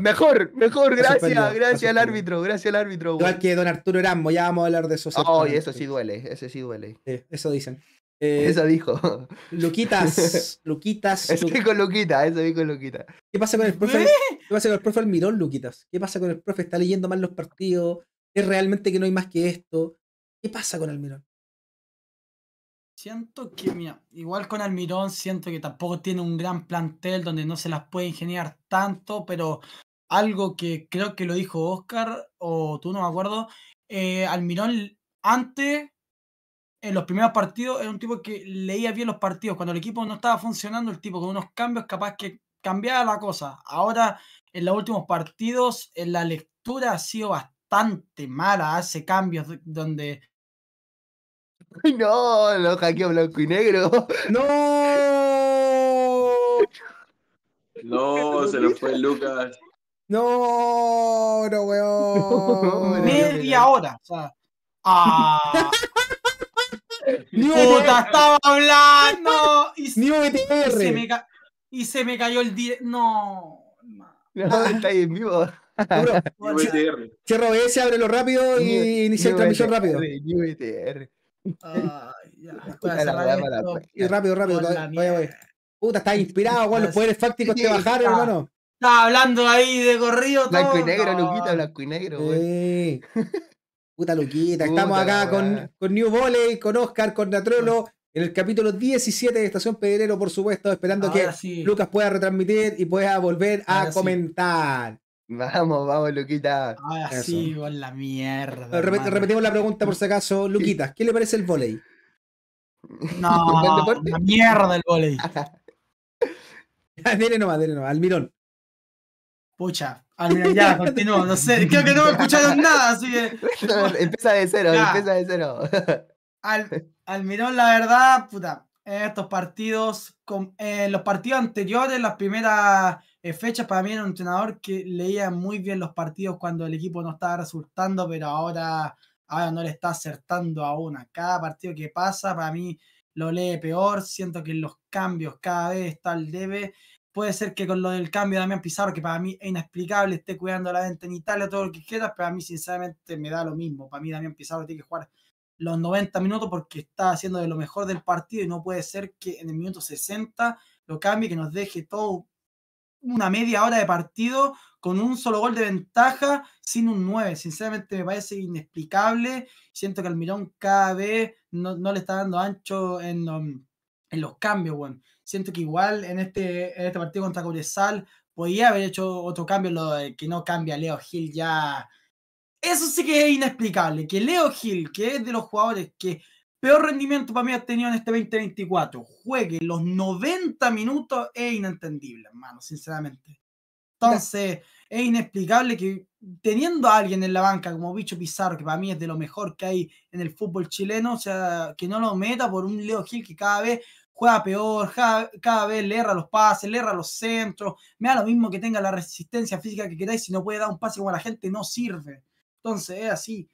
mejor, mejor, gracias, gracias al árbitro, gracias al árbitro. Igual que don Arturo Erasmo, ya vamos a hablar de eso. Oh, y eso sí duele, eso sí duele. eso dicen. Eh, eso dijo. Luquitas, Luquitas. Eso dijo Luquita, eso dijo Luquita. ¿Qué pasa con el profe? ¿Eh? ¿Qué pasa con el profe Almirón, Luquitas? ¿Qué pasa con el profe? ¿Está leyendo mal los partidos? ¿Es realmente que no hay más que esto? ¿Qué pasa con Almirón? Siento que, mira, igual con Almirón, siento que tampoco tiene un gran plantel donde no se las puede ingeniar tanto, pero algo que creo que lo dijo Oscar, o tú no me acuerdo, eh, Almirón antes, en los primeros partidos, era un tipo que leía bien los partidos. Cuando el equipo no estaba funcionando, el tipo con unos cambios capaz que cambiaba la cosa. Ahora, en los últimos partidos, en la lectura ha sido bastante mala, hace cambios donde no, lo hackeó blanco y negro. No. No, se lo fue Lucas. No, no, weón. Media hora. O sea, ah. Puta, e estaba hablando. Y, se, y e se, me, y se me cayó el directo. No. No, está ahí en vivo. Cierro ese, ábrelo rápido y inicia el transmisión e rápido. Ni VTR! Pues, rápido, rápido. Puta, estás inspirado, weón. Los poderes fácticos te bajaron, hermano. Estaba hablando ahí de corrido. Blanco y negro, Luquita, blanco y negro, Puta Luquita, estamos acá con, con, New Volley, con Oscar, con Natrolo, en el capítulo 17 de Estación Pedrero, por supuesto, esperando que Lucas pueda retransmitir y pueda volver a comentar. Vamos, vamos, Luquita. Ahora sí, con la mierda. repetimos la pregunta por si acaso. Luquita, ¿qué le parece el volei? No, la mierda el volei. dele nomás, dele nomás. Almirón. Pucha, Almirón, ah, ya, continúo. No sé, creo que no me escucharon nada, así que. empieza de cero, empieza de cero. Al, Almirón, la verdad, puta. Eh, estos partidos, con, eh, los partidos anteriores, las primeras eh, fechas, para mí era un entrenador que leía muy bien los partidos cuando el equipo no estaba resultando, pero ahora, ahora no le está acertando a Cada partido que pasa, para mí lo lee peor, siento que los cambios cada vez están al debe. Puede ser que con lo del cambio de Damián Pizarro, que para mí es inexplicable, esté cuidando la venta en Italia, todo lo que quiera, pero a mí sinceramente me da lo mismo. Para mí Damián Pizarro tiene que jugar los 90 minutos porque está haciendo de lo mejor del partido y no puede ser que en el minuto 60 lo cambie, que nos deje todo una media hora de partido con un solo gol de ventaja sin un 9. Sinceramente me parece inexplicable. Siento que Almirón cada vez no, le está dando ancho en, um, los cambios, bueno. Siento que igual en este, este partido contra Cobresal podía haber hecho otro cambio, lo que no cambia Leo Gil ya eso sí que es inexplicable. Que Leo Gil, que es de los jugadores que peor rendimiento para mí ha tenido en este 2024, juegue los 90 minutos es inentendible, hermano, sinceramente. Entonces, es inexplicable que teniendo a alguien en la banca como Bicho Pizarro, que para mí es de lo mejor que hay en el fútbol chileno, o sea, que no lo meta por un Leo Gil que cada vez juega peor, cada, vez le erra los pases, le erra los centros, me da lo mismo que tenga la resistencia física que queráis, si no puede dar un pase como la gente, no sirve. Entonces es así.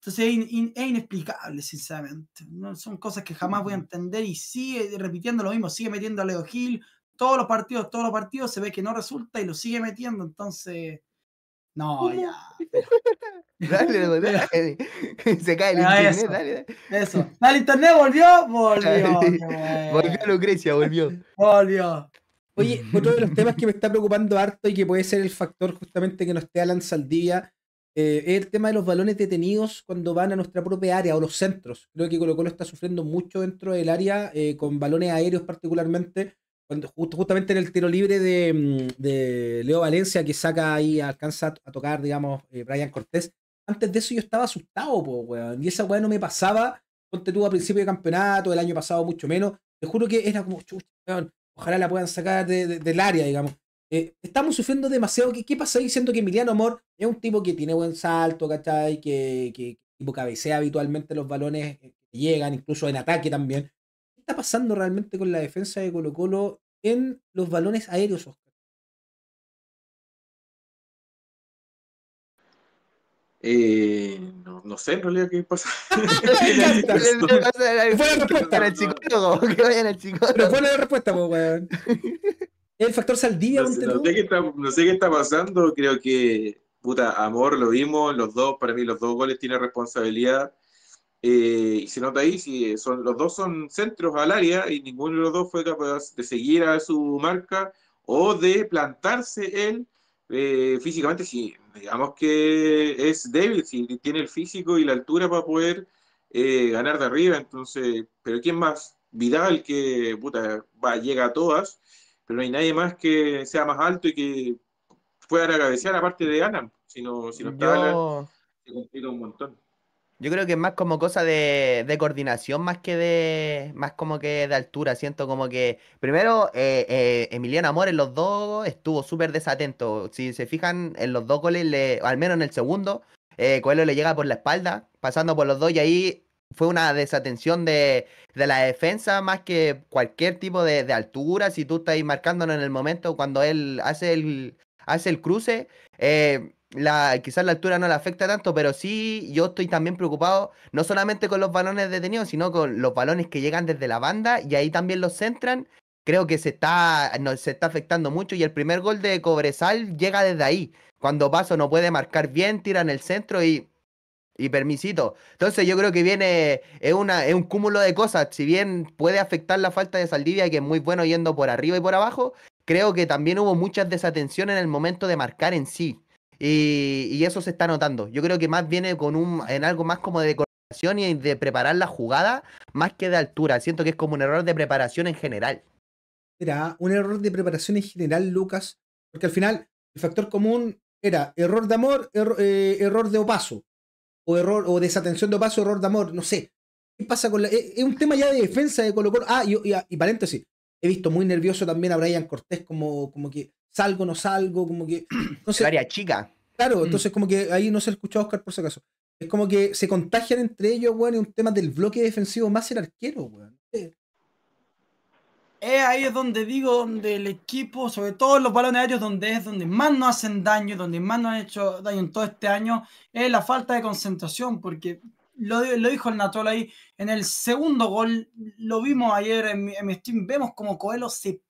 Entonces es, inexplicable, sinceramente. son cosas que jamás voy a entender y sigue repitiendo lo mismo, sigue metiendo a Leo Gil, todos los partidos, todos los partidos, se ve que no resulta y lo sigue metiendo, entonces... No, ya. dale, dale, Se cae el ah, internet, dale, internet volvió, volvió. volvió Lucrecia, volvió. Volvió. Oye, otro de los temas que me está preocupando harto y que puede ser el factor justamente que no esté Alan Saldivia eh, el tema de los balones detenidos cuando van a nuestra propia área o los centros. Creo que Colo Colo está sufriendo mucho dentro del área eh, con balones aéreos particularmente. justamente en el tiro libre mm, de, Leo Valencia que saca ahí, alcanza a tocar, digamos, eh, Brian Cortés. Antes de eso yo estaba asustado, weón. Y esa weá no me pasaba. Ponte a principio de campeonato, el año pasado mucho menos. Te juro que era como, chucha, ojalá la puedan sacar de, del área, digamos. Eh, estamos sufriendo demasiado. ¿Qué, ¿Qué, pasa ahí? Siento que Emiliano Amor es un tipo que tiene buen salto, ¿cachai? Que, que, que cabecea habitualmente los balones eh, que llegan, incluso en ataque también. ¿Qué está pasando realmente con la defensa de Colo Colo en los balones aéreos, eh, no, sé en realidad qué pasa. Fue la respuesta. fue la respuesta, el factor saldía. No, no, sé qué está, pasando, creo que, puta, amor, lo vimos, los dos, para mí los dos goles tienen responsabilidad. Eh, y se nota ahí, si eh, son, los dos son centros al área y ninguno de los dos fue capaz de seguir a su marca o de plantarse él eh, físicamente, si digamos que es débil, si tiene el físico y la altura para poder ganar de arriba, entonces, pero ¿quién más? Vidal, que puta, va, llega a todas, pero no hay nadie más que sea más alto y que pueda cabecear aparte de Alan, si no, si no está Yo... Alan, se complica un montón. Yo creo que es más como cosa de, coordinación más que de más como que de altura. Siento como que primero eh, eh, Emiliano Amor en los dos estuvo súper desatento. Si se fijan en los dos goles, le, al menos en el segundo, eh, Coelho le llega por la espalda, pasando por los dos y ahí fue una desatención de, la defensa más que cualquier tipo de, altura. Si tú estás marcándolo en el momento cuando él hace el, hace el cruce, eh, la, quizás la altura no le afecta tanto, pero sí yo estoy también preocupado, no solamente con los balones detenidos, sino con los balones que llegan desde la banda y ahí también los centran. Creo que se está, no, se está afectando mucho y el primer gol de Cobresal llega desde ahí. Cuando Paso no puede marcar bien, tira en el centro y y permisito. Entonces yo creo que viene, es, una, es un cúmulo de cosas. Si bien puede afectar la falta de Saldivia, que es muy bueno yendo por arriba y por abajo, creo que también hubo muchas desatenciones en el momento de marcar en sí. Y, eso se está notando. Yo creo que más viene con un, en algo más como de decoración y de preparar la jugada, más que de altura. Siento que es como un error de preparación en general. Era un error de preparación en general, Lucas, porque al final el factor común era error de amor, eh, error de opaso o error, o desatención de paso, error de amor, no sé. ¿Qué pasa con la.? Es, e, un tema ya de defensa de Colo Ah, y, y, paréntesis, he visto muy nervioso también a Brian Cortés, como, como que salgo, no salgo, como que. Entonces, área chica. Claro, mm. entonces como que ahí no se ha escuchado Oscar por si acaso. Es como que se contagian entre ellos, weón, es un tema del bloque defensivo más el arquero, weón es ahí es donde digo, donde el equipo, sobre todo los balones aéreos, donde es donde más no hacen daño, donde más no han hecho daño en todo este año, es la falta de concentración, porque lo, lo dijo el Natrol ahí, en el segundo gol, lo vimos ayer en mi, en mi stream, vemos como Coelho se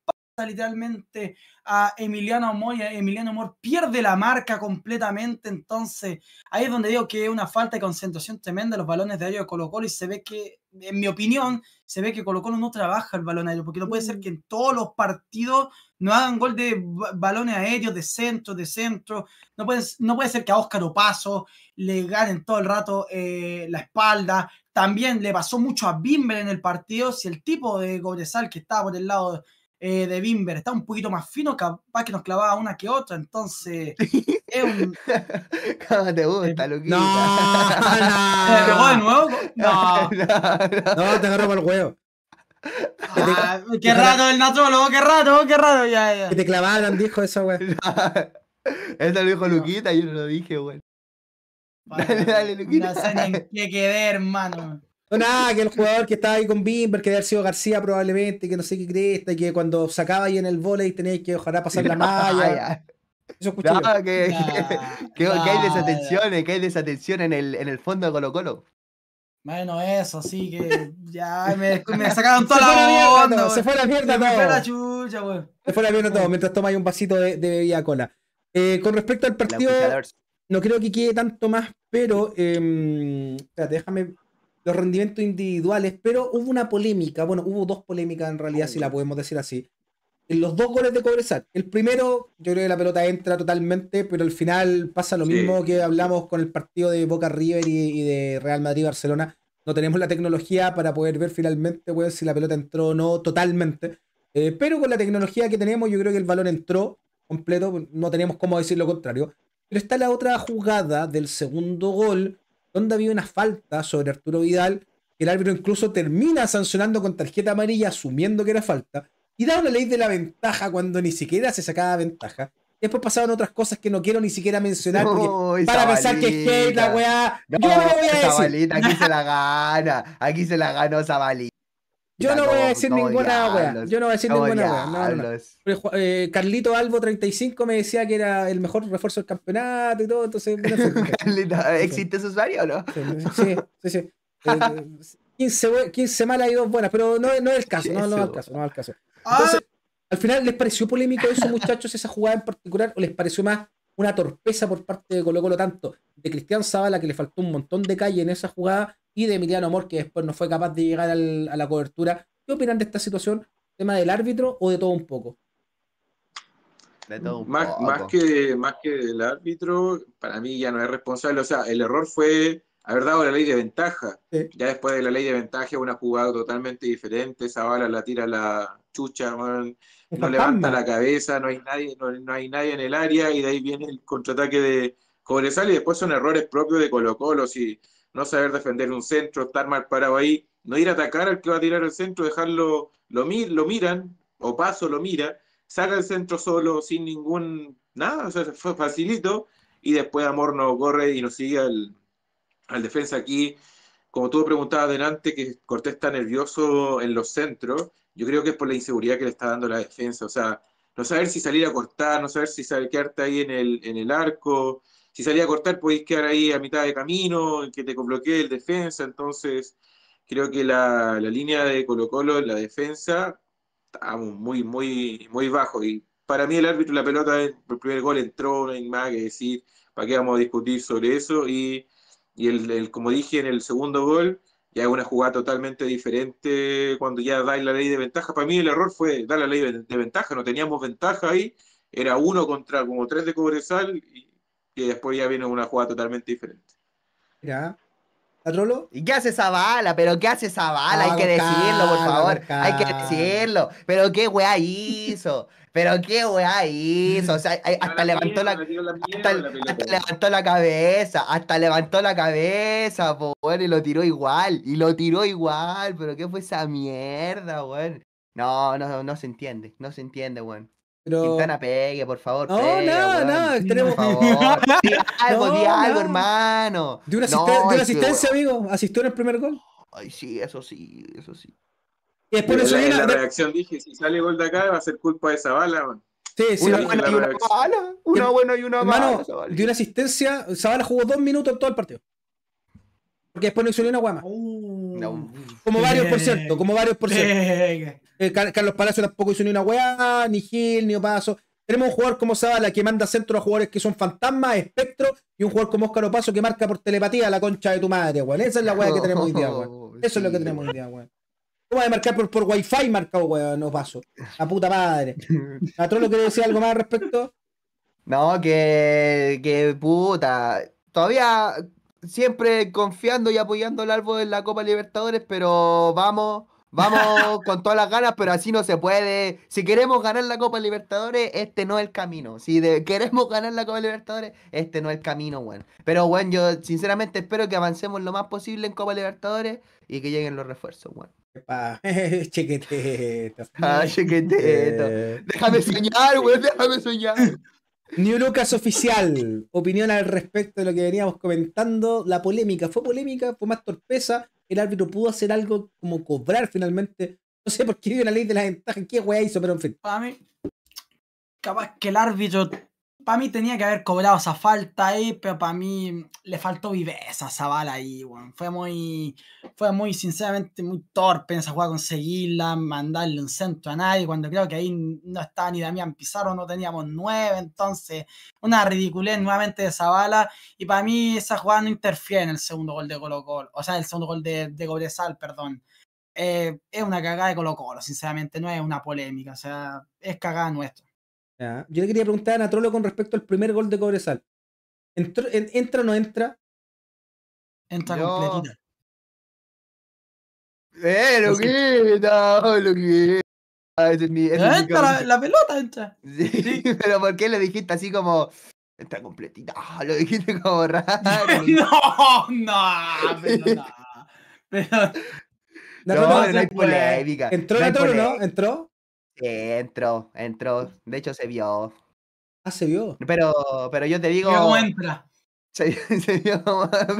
literalmente a Emiliano y Emiliano Amor pierde la marca completamente. Entonces, ahí es donde digo que es una falta de concentración tremenda los balones de aéreo de Colo Colo. Y se ve que, en mi opinión, se ve que Colo Colo no trabaja el balón aéreo. Porque no puede ser mm. que en todos los partidos no hagan gol de balones aéreos, de centro, de centro. No puede, no puede ser que a Óscar Opaso le ganen todo el rato eh, la espalda. También le pasó mucho a Bimber en el partido. Si el tipo de Gobresal que estaba por el lado eh, de Bimber está un poquito más fino, capaz que nos clavaba una que otra, entonces es un... ¿Cómo te gusta, eh, Luquita? No, no. ¿Te pegó de nuevo? No. No, te por el huevo. Ah, qué rato el natrólogo, qué rato! qué rato ya, ya. Que te clavaban, dijo eso, güey. eso lo dijo Luquita, yo no lo dije, güey. dale, dale, Luquita. No sé en qué quedé, hermano. No, nada, que el jugador que estaba ahí con Bimber, que debe haber sido García probablemente, que no sé qué crees, este, que cuando sacaba ahí en el volei tenéis que ojalá pasar la ah, malla. Eso escuché. yo. que, que, hay desatenciones, que hay desatención en el, en el fondo de Colo Colo. Bueno, eso, sí, que ya me, me sacaron toda la onda. se fue la mierda todo. Se fue la chucha, mierda todo, mientras ahí un vasito de, de bebida cola. Eh, con respecto al partido, no creo que quede tanto más, pero. Eh, espérate, déjame los rendimientos individuales, pero hubo una polémica, bueno, hubo dos polémicas en realidad, si la podemos decir así. En los dos goles de Cobresal. El primero, yo creo que la pelota entra totalmente, pero al final pasa lo mismo que hablamos con el partido de Boca River y, de Real Madrid-Barcelona. No tenemos la tecnología para poder ver finalmente pues, si la pelota entró o no totalmente. Eh, pero con la tecnología que tenemos, yo creo que el balón entró completo, no tenemos cómo decir lo contrario. Pero está la otra jugada del segundo gol, donde había una falta sobre Arturo Vidal, que el árbitro incluso termina sancionando con tarjeta amarilla, asumiendo que era falta, y da una ley de la ventaja cuando ni siquiera se sacaba ventaja. Después pasaban otras cosas que no quiero ni siquiera mencionar oh, para pensar que es hate la weá. yo voy aquí se la gana. Aquí se la ganó Zabalita. Yo no voy a decir ninguna wea. Yo no voy a decir ninguna wea. Eh, Carlito Albo 35 me decía que era el mejor refuerzo del campeonato y todo, entonces. ¿existe ese usuario o no? Sí, sí, sí. 15, malas y dos buenas, pero no, es el caso, no, es el caso, no es el caso. Ah. al final, ¿les pareció polémico eso, muchachos, esa jugada en particular? ¿O les pareció más una torpeza por parte de Colo Colo tanto de Cristian Zabala que le faltó un montón de calle en esa jugada, y de Emiliano Amor, que después no fue capaz de llegar a la cobertura. ¿Qué opinan de esta situación? ¿Tema del árbitro o de todo un poco? De todo un más, poco. Más que, más que del árbitro, para mí ya no es responsable. O sea, el error fue haber dado la ley de ventaja. Ya después de la ley de ventaja, una jugada totalmente diferente. Esa la tira la chucha, no levanta la cabeza, no hay, nadie, no, hay nadie en el área y de ahí viene el contraataque de Cobresal y después son errores propios de Colo Colo no saber defender un centro, estar mal parado ahí, no ir a atacar al que va a tirar el centro, dejarlo, lo, lo miran, o paso lo mira, saca el centro solo, sin ningún, nada, o sea, fue facilito, y después Amor no corre y nos sigue al, defensa aquí. Como tú preguntabas adelante, que Cortés está nervioso en los centros, yo creo que es por la inseguridad que le está dando la defensa, o sea, no saber si salir a cortar, no saber si saber quedarte ahí en el, en el arco, si salía a cortar podéis quedar ahí a mitad de camino, que te bloquee el defensa, entonces creo que la, línea de Colo Colo en la defensa está muy, muy, muy bajo y para mí el árbitro, la pelota, el primer gol entró, no hay más que decir, ¿para qué vamos a discutir sobre eso? Y, el, como dije en el segundo gol, ya es una jugada totalmente diferente cuando ya da la ley de ventaja. Para mí el error fue dar la ley de, ventaja, no teníamos ventaja ahí, era uno contra como tres de Cobresal y, que después ya viene una jugada totalmente diferente. Ya. ¿A Rolo ¿Y qué hace esa bala? ¿Pero qué hace esa bala? Hay que decirlo, por favor. Hay que decirlo. ¿Pero qué weá hizo? ¿Pero qué weá hizo? O sea, hasta levantó la, hasta, levantó la cabeza. Hasta levantó la cabeza, bueno, y lo tiró igual. Y lo tiró igual. ¿Pero qué fue esa mierda, weón? No, no, no se entiende. No se entiende, weón. Quintana pegue, por favor. No, no, no, tenemos. Di algo, di algo, hermano. De una, asistencia, amigo. Asistió en el primer gol. Ay, sí, eso sí, eso sí. Y después eso la, la, reacción dije: si sale gol de acá, va a ser culpa de esa Sí, sí, una em, buena y una mala. Una buena y una mala. Hermano, de una asistencia, Zabala jugó dos minutos en todo el partido porque después no hizo ni una guama. Oh. Como varios por cierto. como varios por cierto. Eh, Carlos Palacio tampoco hizo ni una weá, ni Gil, ni Opaso. Tenemos un jugador como Zabala que manda centro a jugadores que son fantasmas, espectro, y un jugador como Oscar Opaso que marca por telepatía la concha de tu madre, weón. Esa es la weá que tenemos hoy día, weón. Oh, Eso es lo que tenemos hoy día, weón. ¿Cómo va a marcar por, por fi marcado, weón? Opaso. paso. La puta madre. ¿A Trollo quiere decir algo más al respecto? No, que, que puta. Todavía siempre confiando y apoyando el árbol en la Copa Libertadores, pero vamos, vamos con todas las ganas, pero así no se puede. Si queremos ganar la Copa Libertadores, este no es el camino. Si queremos ganar la Copa Libertadores, este no es el camino, weón. Pero, bueno, yo sinceramente espero que avancemos lo más posible en Copa Libertadores y que lleguen los refuerzos, weón. Chequeteto. Ah, eh. Déjame soñar, weón, déjame soñar. New Lucas oficial. Opinión al respecto de lo que veníamos comentando. La polémica. Fue polémica, fue más torpeza. El árbitro pudo hacer algo como cobrar finalmente. No sé por qué dio la ley de las ventajas. ¿Qué weá hizo? Pero en fin. Para mí, capaz que el árbitro para mí tenía que haber cobrado esa falta ahí, pero para mí le faltó viveza a Zabala ahí, Fue muy, fue muy, sinceramente, muy torpe en esa jugada conseguirla, mandarle un centro a nadie, cuando creo que ahí no estaba ni Damián Pizarro, no teníamos nueve, entonces una ridiculez nuevamente de Zavala. Y para mí esa jugada no interfiere en el segundo gol de Colo Colo, o sea, el segundo gol de, de Cobresal, perdón. Eh, es una cagada de Colo Colo, sinceramente, no es una polémica, o sea, es cagada nuestra. Yo le quería preguntar a Natrolo con respecto al primer gol de Cobresal. ¿Entra o no entra? Entra completita. ¡Eh, lo que no, lo que ah, es mi, entra la, pelota, entra. Sí, pero ¿por qué lo dijiste así como entra completita? Ah, lo dijiste como raro. no, no, pero no. Pero... No, pues, no, polémica. ¿Entró no o no? ¿Entró? Sí, entró, entró. Ah. De hecho, se vio. Ah, se vio. Pero, pero yo te digo. ¿Cómo entra? Se, vio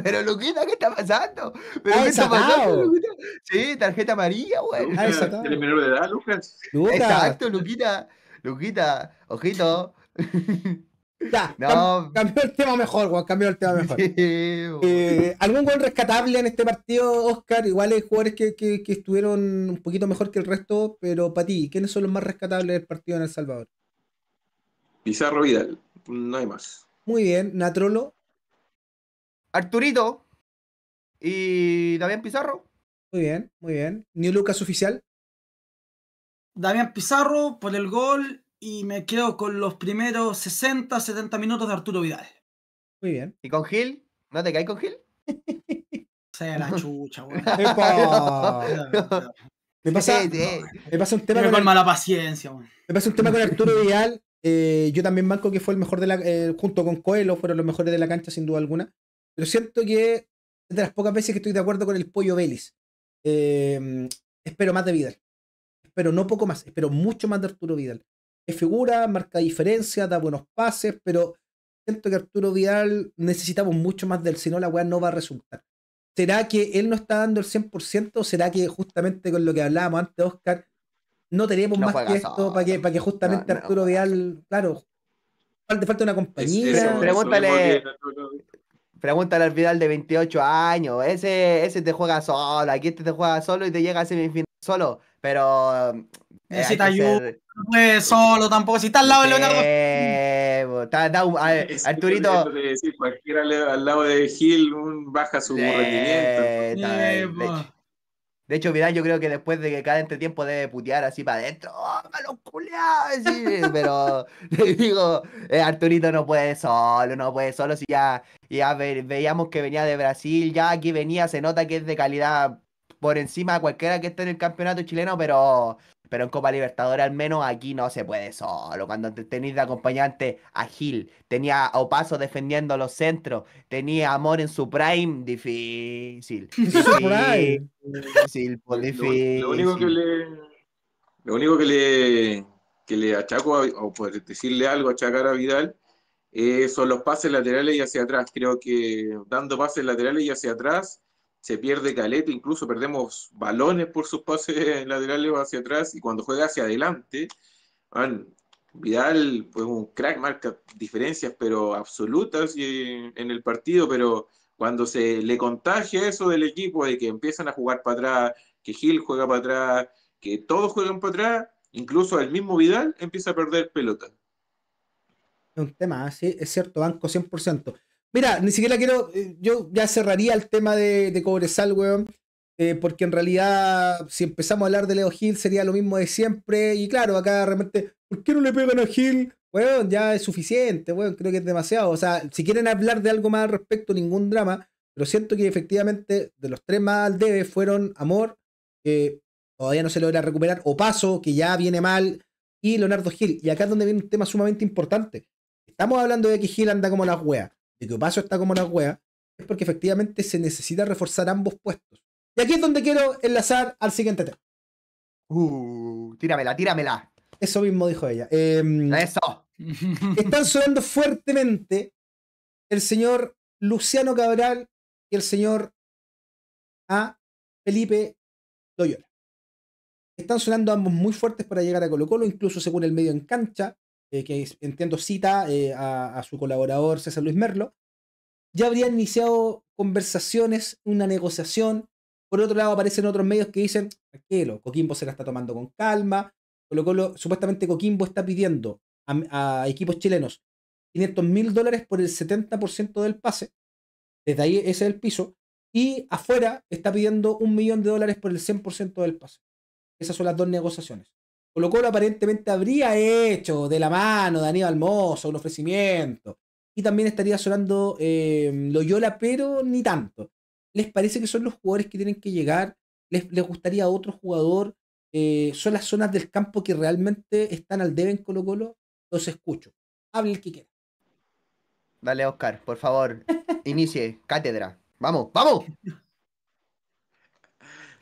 pero Luquita, ¿qué está pasando? ¿Pero ah, qué está pasando, Luquita? Sí, tarjeta amarilla, güey. Ah, el menor de edad, Lucas. Exacto, Luquita. Luquita, ojito. cambió el tema mejor, cambió el tema mejor. Eh, ¿Algún gol rescatable en este partido, Oscar? Igual hay jugadores que, estuvieron un poquito mejor que el resto, pero para ti, ¿quiénes son los más rescatables del partido en El Salvador? Pizarro Vidal, no hay más. Muy bien, Natrolo. Arturito y Damián Pizarro. Muy bien, muy bien. New Lucas oficial. Damián Pizarro por el gol y me quedo con los primeros 60, 70 minutos de Arturo Vidal. Muy bien. ¿Y con Gil? ¿No te caes con Gil? Se la chucha, weón. Me pasa, eh. me pasa un tema con paciencia, pasa un tema con Arturo Vidal. Eh, yo también marco que fue el mejor de la. Eh, junto con Coelho, fueron los mejores de la cancha, sin duda alguna. lo siento que es de las pocas veces que estoy de acuerdo con el pollo Vélez. espero más de Vidal. Espero no poco más, espero mucho más de Arturo Vidal figura, marca diferencia, da buenos pases, pero siento que Arturo Vidal necesitamos mucho más del, si no la weá no va a resultar. ¿Será que él no está dando el 100% o será que justamente con lo que hablábamos antes, Oscar, no tenemos más que esto para que, para que justamente Arturo Vidal, claro, falta, falta una compañía? pregúntale, pregúntale al Vidal de 28 años, ese, ese te juega solo, aquí este te juega solo y te llega a semifinal solo, pero eh, Necesita ayuda. No puede solo tampoco. Si está al lado de Leonardo. Arturito. cualquiera al lado de Gil baja su rendimiento. de, hecho, Vidal, yo creo que después de que cada entretiempo debe putear así para adentro. ¡Oh, malos pero le digo, eh, Arturito no puede solo, no puede solo. Si ya, ya veíamos que venía de Brasil, ya aquí venía, se nota que es de calidad por encima de cualquiera que esté en el campeonato chileno, pero pero en Copa Libertadores al menos aquí no se puede solo. Cuando tenés de acompañante a Gil, tenía a Opaso defendiendo los centros, tenía Amor en su prime, difícil. Difícil, Lo, único que le... le, que achaco, o por decirle algo, achacar a Vidal, eh, son los pases laterales y hacia atrás. Creo que dando pases laterales y hacia atrás se pierde caleta, incluso perdemos balones por sus pases laterales hacia atrás y cuando juega hacia adelante, Vidal pues un crack, marca diferencias pero absolutas eh, en el partido, pero cuando se le contagia eso del equipo de que empiezan a jugar para atrás, que Gil juega para atrás, que todos juegan para atrás, incluso el mismo Vidal empieza a perder pelota. Un tema, sí, es cierto, banco 100%. Mira, ni siquiera quiero. Eh, yo ya cerraría el tema de, Cobresal, weón. Eh, porque en realidad, si empezamos a hablar de Leo Gil, sería lo mismo de siempre. Y claro, acá realmente, ¿por qué no le pegan a Gil? Weón, ya es suficiente, weón. Creo que es demasiado. O sea, si quieren hablar de algo más al respecto, ningún drama. Pero siento que efectivamente, de los tres más al debe fueron Amor, que todavía no se logra recuperar, o Paso, que ya viene mal, y Leonardo Gil. Y acá es donde viene un tema sumamente importante. Estamos hablando de que Gil anda como las weas de que paso está como una wea, es porque efectivamente se necesita reforzar ambos puestos. Y aquí es donde quiero enlazar al siguiente tema. Uh, tíramela, tíramela. Eso mismo dijo ella. Em, Eso. Están sonando fuertemente el señor Luciano Cabral y el señor A. Felipe Loyola. Están sonando ambos muy fuertes para llegar a Colo Colo, incluso según el medio en cancha. Eh, que entiendo cita eh, a, su colaborador César Luis Merlo, ya habrían iniciado conversaciones, una negociación. Por otro lado, aparecen otros medios que dicen, tranquilo, Coquimbo se la está tomando con calma. supuestamente Coquimbo está pidiendo a, equipos chilenos 500 mil dólares por el 70% del pase. Desde ahí ese es el piso. Y afuera está pidiendo un millón de dólares por el 100% del pase. Esas son las dos negociaciones. Colo Colo aparentemente habría hecho de la mano de Aníbal Mozo un ofrecimiento. Y también estaría sonando em, Loyola, pero ni tanto. ¿Les parece que son los jugadores que tienen que llegar? ¿Les, les gustaría otro jugador? Eh, ¿Son las zonas del campo que realmente están al deben en Colo Colo? Los escucho. Hable el que quiera. Dale, Oscar, por favor. Inicie, cátedra. Vamos, vamos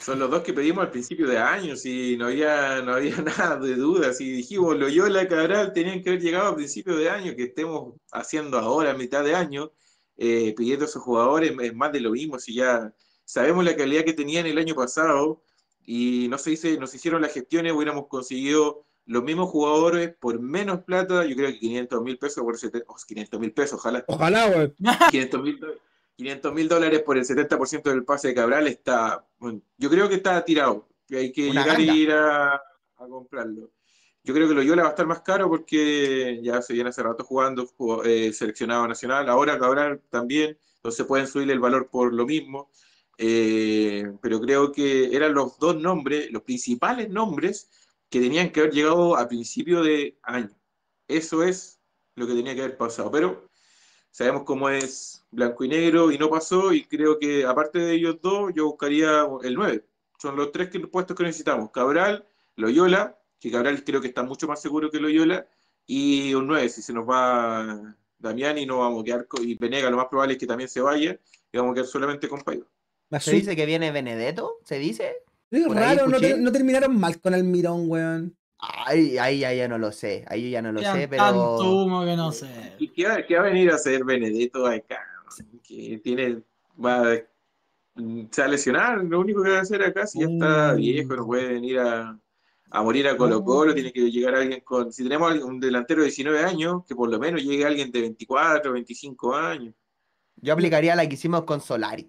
son los dos que pedimos al principio de año, si no había, no había nada de dudas. Y dijimos, lo Loyola Cabral tenían que haber llegado al principio de año, que estemos haciendo ahora, a mitad de año, eh, pidiendo a esos jugadores, es más de lo mismo, si ya sabemos la calidad que tenían el año pasado y no se, hice, nos hicieron las gestiones, hubiéramos conseguido los mismos jugadores por menos plata, yo creo que 500 mil pesos por 500 mil pesos, ojalá. Ojalá, 500 mil dólares por el 70% del pase de Cabral está, yo creo que está tirado, que hay que llegar y ir a, comprarlo. Yo creo que Loyola va a estar más caro porque ya se viene hace rato jugando, eh, seleccionado nacional, ahora Cabral también, entonces pueden subir el valor por lo mismo. Eh, pero creo que eran los dos nombres, los principales nombres que tenían que haber llegado a principio de año. Eso es lo que tenía que haber pasado. Pero sabemos cómo es blanco y negro y no pasó y creo que aparte de ellos dos yo buscaría el 9. Son los tres puestos que necesitamos. Cabral, Loyola, que Cabral creo que está mucho más seguro que Loyola, y un 9 si se nos va Damián y no vamos a quedar y Venega lo más probable es que también se vaya y vamos a quedar solamente con Paiva. ¿Se dice que viene Benedetto? ¿Se dice? raro, no, no, terminaron mal con el mirón, weón. Ahí, ahí, ya no lo sé, ahí ya no lo sé, pero... Tanto humo que no sé. ¿Y qué, va, a venir a hacer Benedetto acá? Que tiene, mm, se va a lesionar, lo único que va a hacer acá si ya está uh. viejo, no puede venir a, a morir a Colo uh. Colo, tiene que llegar alguien con... Si tenemos un delantero de 19 años, que por lo menos llegue alguien de 24, 25 años. Yo aplicaría la que hicimos con Solari.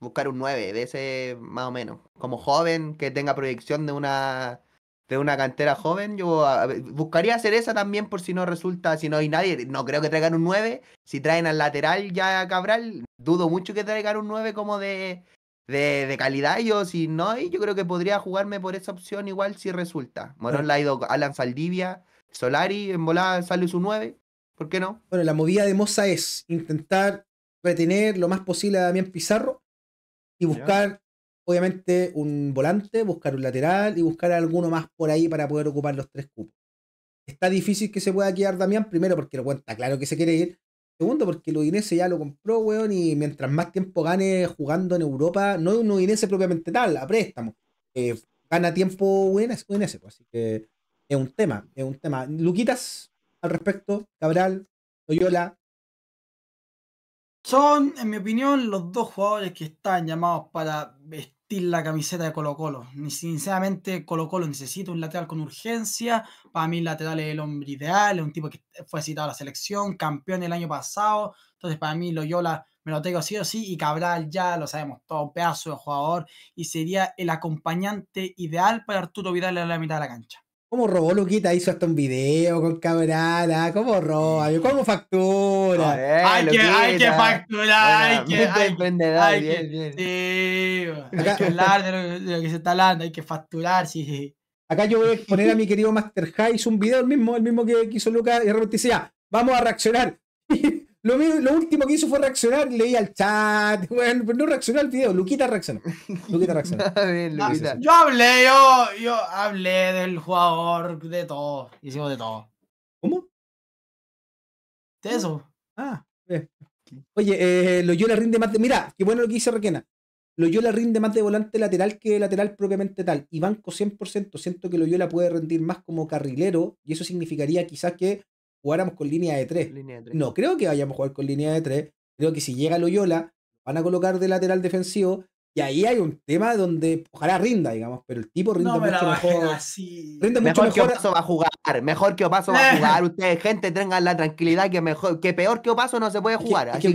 Buscar un 9, de ese más o menos. Como joven, que tenga proyección de una de una cantera joven, yo buscaría hacer esa también por si no resulta, si no hay nadie, no creo que traigan un 9, si traen al lateral ya a Cabral, dudo mucho que traigan un 9 como de, de, calidad, yo si no, hay, yo creo que podría jugarme por esa opción igual si resulta. Morón la ha ido Alan Saldivia, Solari, en volada sale su 9, ¿por qué no? Bueno, la movida de Moza es intentar retener lo más posible a Damián Pizarro y buscar obviamente un volante, buscar un lateral y buscar alguno más por ahí para poder ocupar los tres cupos. Está difícil que se pueda quedar Damián, primero porque lo cuenta, claro que se quiere ir. Segundo, porque el Udinese ya lo compró, weón, y mientras más tiempo gane jugando en Europa, no es un Udinese propiamente tal, a préstamo. Eh, gana tiempo Udinese, pues, así que es un tema, es un tema. Luquitas, al respecto, Cabral, Loyola, son, en mi opinión, los dos jugadores que están llamados para la camiseta de Colo Colo. Sinceramente, Colo Colo necesita un lateral con urgencia. Para mí, el lateral es el hombre ideal, es un tipo que fue citado a la selección, campeón el año pasado. Entonces, para mí, Loyola me lo tengo sí o sí. Y Cabral ya lo sabemos todo, un pedazo de jugador. Y sería el acompañante ideal para Arturo Vidal en la mitad de la cancha. ¿Cómo robó Luquita? Hizo hasta un video con camarada. ¿Cómo roba? ¿Cómo factura? hay, que, facturar, hay que, hay, hay que hablar de lo, que se está hablando, hay que facturar, sí, Acá yo voy a poner a mi querido Master High, un video el mismo, el mismo que hizo Lucas, y Robert vamos a reaccionar. Lo, último que hizo fue reaccionar, leí al chat, bueno, pero no reaccionó al video, Luquita reaccionó. Luquita reaccionó. Ah, yo hablé, yo, yo hablé del jugador, de todo, hicimos de todo. ¿Cómo? De eso. Ah, Oye, eh, Loyola rinde más de. Mira, qué bueno lo que dice Requena. Loyola rinde más de volante lateral que lateral propiamente tal. Y Banco 100%. Siento que Loyola puede rendir más como carrilero. Y eso significaría quizás que jugáramos con línea de, tres. No creo que vayamos a jugar con línea de tres. Creo que si llega Loyola, van a colocar de lateral defensivo. Y ahí hay un tema donde ojalá rinda, digamos, pero el tipo rinda mucho mejor. Así. Rinde mucho mejor. que Opaso va a jugar, mejor que Opaso va a eh. jugar. Ustedes, gente, tengan la tranquilidad que mejor, que peor que Opaso no se puede jugar. Es que,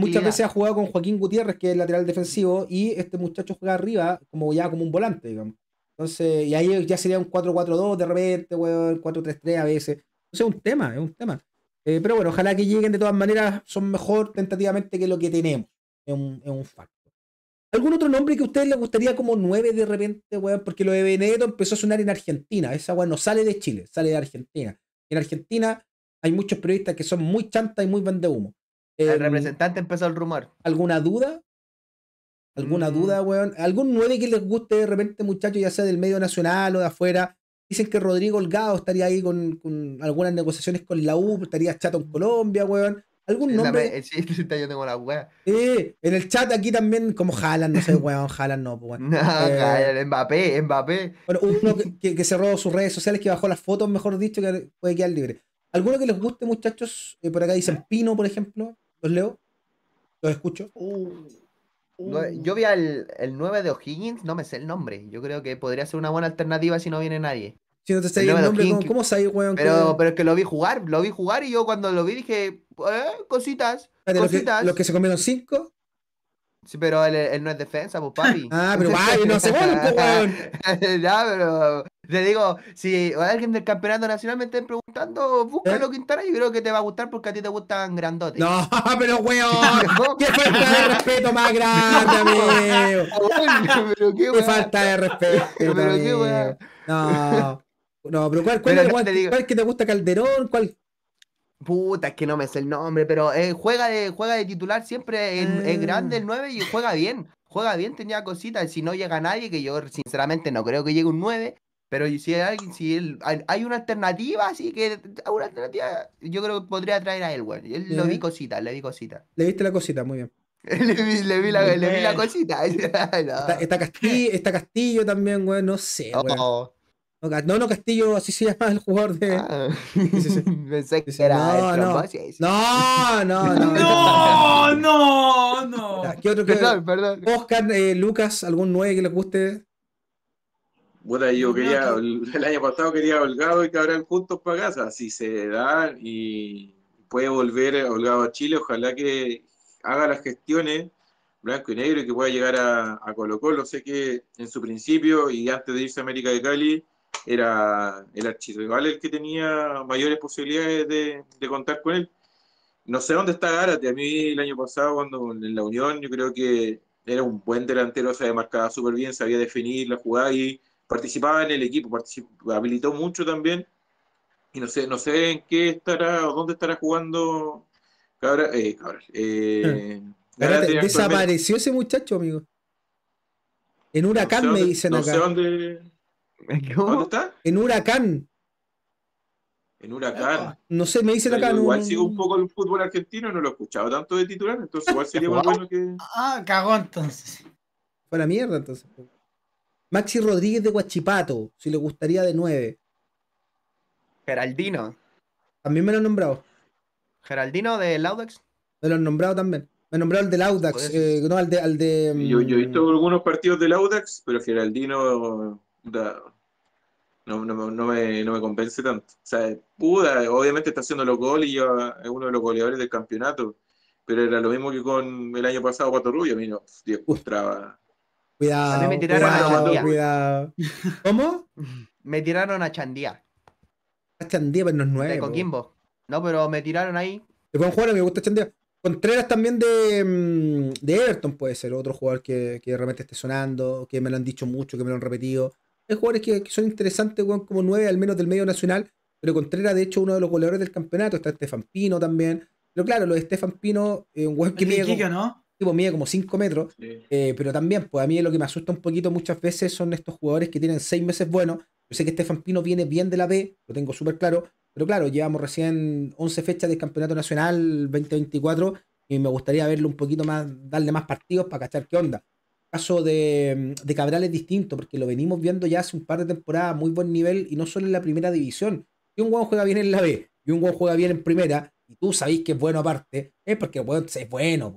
muchas veces ha jugado con Joaquín Gutiérrez, que es el lateral defensivo, y este muchacho juega arriba, como ya como un volante, digamos. Entonces, y ahí ya sería un 4-4-2 de repente, weón, 4-3-3 a veces es un tema, es un tema. Eh, pero bueno, ojalá que lleguen de todas maneras, son mejor tentativamente que lo que tenemos. Es un, facto. ¿Algún otro nombre que a ustedes les gustaría como nueve de repente, weón? Porque lo de Benedetto empezó a sonar en Argentina. Esa weón no sale de Chile, sale de Argentina. En Argentina hay muchos periodistas que son muy chantas y muy van de humo. el em, representante empezó el rumor. ¿Alguna duda? ¿Alguna mm. duda, weón? ¿Algún nueve que les guste de repente, muchachos, ya sea del medio nacional o de afuera? Dicen que Rodrigo Holgado estaría ahí con, con algunas negociaciones con la U, estaría chato en Colombia, weón. Algún nombre. sí, la Eh, en el chat aquí también, como Jalan, no sé, weón, Jalan no, pues, weón. No, eh, Mbappé, Mbappé. Bueno, uno que, que, cerró sus redes sociales, que bajó las fotos, mejor dicho, que puede quedar libre. ¿Alguno que les guste, muchachos? Eh, por acá dicen Pino, por ejemplo. Los leo. Los escucho. Uh. Uh. Yo vi el 9 de O'Higgins, no me sé el nombre. Yo creo que podría ser una buena alternativa si no viene nadie. Si no te está el, el nombre, ¿cómo, weón? Pero, es que lo vi jugar, lo vi jugar y yo cuando lo vi dije, eh, cositas, Los que, se comieron 5 Sí, pero él, no es defensa, pues papi. Ah, pero papi, no se vuelve, pues, weón. no, pero te digo, si alguien del campeonato nacional me esté preguntando, búscalo ¿Eh? Quintana y creo que te va a gustar porque a ti te gustan grandotes. No, pero weón, qué falta de respeto más grande, amigo. qué, falta de respeto. Pero, weón. No. No, pero ¿cuál, cuál, cuál que te gusta Calderón? ¿Cuál Puta, es que no me sé el nombre, pero eh, juega, de, juega de titular siempre, es, grande ah. el 9 y juega bien. Juega bien, tenía cositas. Si no llega nadie, que yo sinceramente no creo que llegue un 9, pero si hay alguien, si hay una alternativa, así que una yo creo que podría traer a él, güey. yo lo vi cosita, le vi cosita. Le viste la cosita, muy bien. le, vi, le, vi la, vi, la, cosita. está, Castillo, también, weón, no sé. Oh. No, no, Castillo, así se llama el jugador de. Ah, pensé que era no, no. no, no, no. No, ¿Qué otro que... Oscar, eh, Lucas, algún 9 que le guste. Bueno, yo el año pasado quería Holgado y Cabral juntos para casa, si se da y puede volver eh, Holgado a Chile, ojalá que haga las gestiones blanco y negro y que pueda llegar a, a Colo Colo. Sé que en su principio y antes de irse a América de Cali, era el archivo Igual el que tenía mayores posibilidades de, contar con él. No sé dónde está Gárate. A mí el año pasado, cuando en la Unión, yo creo que era un buen delantero, se marcaba súper bien, sabía definir la jugada y participaba en el equipo, habilitó mucho también. Y no sé, no sé en qué estará o dónde estará jugando eh, eh, desapareció ese muchacho, amigo. En huracán me dicen no Sé dónde, ¿Cómo? está? En Huracán. En Huracán. No sé, me dicen acá. Igual sigo un poco el fútbol argentino, no lo he escuchado tanto de titular, entonces igual sería más bueno que. Ah, cagó entonces. Fue la mierda entonces. Maxi Rodríguez de Huachipato, si le gustaría de 9. Geraldino. También me lo han nombrado. ¿Geraldino de Laudax? Me lo han nombrado también. Me han nombrado el del Audax, eh, no, al de. Al yo, yo he mm, visto algunos partidos de LauDAX, pero Geraldino no, no, me, no me convence tanto. O sea, Puda obviamente está haciendo los goles y es uno de los goleadores del campeonato, pero era lo mismo que con el año pasado Cuatro Rubio, a mí no, Dios, traba. Cuidado. me tiraron a Cuidado. ¿Cómo? Me tiraron a Chandía. A Chandía, pero no es nueve. De Coquimbo. No, pero me tiraron ahí. Es buen jugador, me gusta Chandía. Contreras también de, mm, de, Everton puede ser otro jugador que, que realmente esté sonando, que me lo han dicho mucho, que me lo han repetido jugadores que, son interesantes, weón, como nueve al menos del medio nacional. Pero Contreras, de hecho, uno de los goleadores del campeonato. Está Estefan Pino también. Pero claro, lo de Estefan Pino, un weón que mide, como, ¿no? mide como 5 metros. Eh, pero también, pues a mí lo que me asusta un poquito muchas veces son estos jugadores que tienen seis meses buenos. Yo sé que Estefan Pino viene bien de la B, lo tengo súper claro. Pero claro, llevamos recién 11 fechas del Campeonato Nacional 2024 y me gustaría verlo un poquito más, darle más partidos para cachar qué onda caso de, mm, de Cabral es distinto, porque lo venimos viendo ya hace un par de temporadas, muy buen nivel, y no solo en la primera división. Si un guau juega bien en la B, y un guau juega bien en primera, y tú sabéis que es bueno aparte, es porque bueno, es bueno.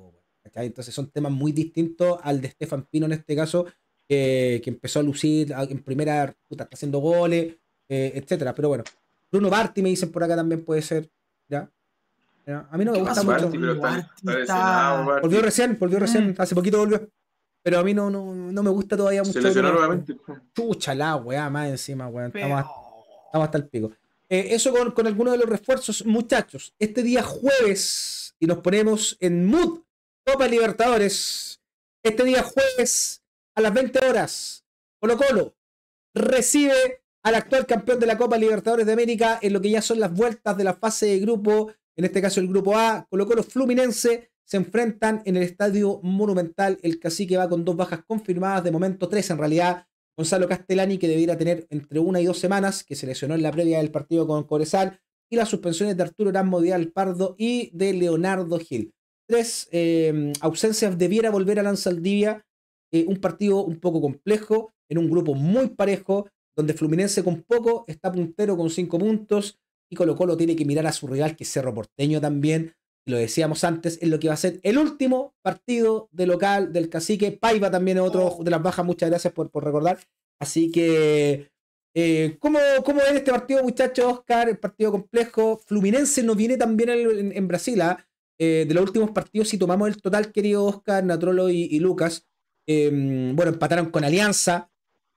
Entonces son temas muy distintos al de Estefan Pino en este caso, que empezó a lucir en primera, está haciendo goles, eh, etcétera. Pero bueno, Bruno Barti me dicen por acá también puede ser. ¿ya? A mí no me gusta mucho. Volvió recién, volvió recién, mm. hace poquito volvió. Pero a mí no, no, me gusta todavía mucho. Se lesionó nuevamente. Chucha la weá, más encima, weón. Estamos, hasta el pico. Eh, eso con, con algunos de los refuerzos, muchachos. Este día jueves, y nos ponemos en Mood Copa Libertadores. Este día jueves, a las 20 horas, Colo Colo recibe al actual campeón de la Copa Libertadores de América en lo que ya son las vueltas de la fase de grupo, en este caso el grupo A, Colo Colo Fluminense se enfrentan en el estadio monumental. El cacique va con dos bajas confirmadas, de momento tres en realidad. Gonzalo Castellani, que debiera tener entre una y dos semanas, que se lesionó en la previa del partido con Corezal, y las suspensiones de Arturo Erasmo Vidal Pardo y de Leonardo Gil. Tres em, ausencias, debiera volver a Lanzaldivia, eh, un partido un poco complejo, en un grupo muy parejo, donde Fluminense con poco está puntero con cinco puntos, y Colo Colo tiene que mirar a su rival, que es Cerro Porteño también, lo decíamos antes, es lo que va a ser el último partido de local del cacique. Paiva también es otro oh. de las bajas, muchas gracias por, recordar. Así que, eh, ¿cómo, ¿cómo ven este partido, muchachos? Oscar, el partido complejo. Fluminense nos viene también en, en Brasil, ¿ah? eh, de los últimos partidos, si tomamos el total, querido Oscar, Natrolo y, Lucas, em, bueno, empataron con Alianza.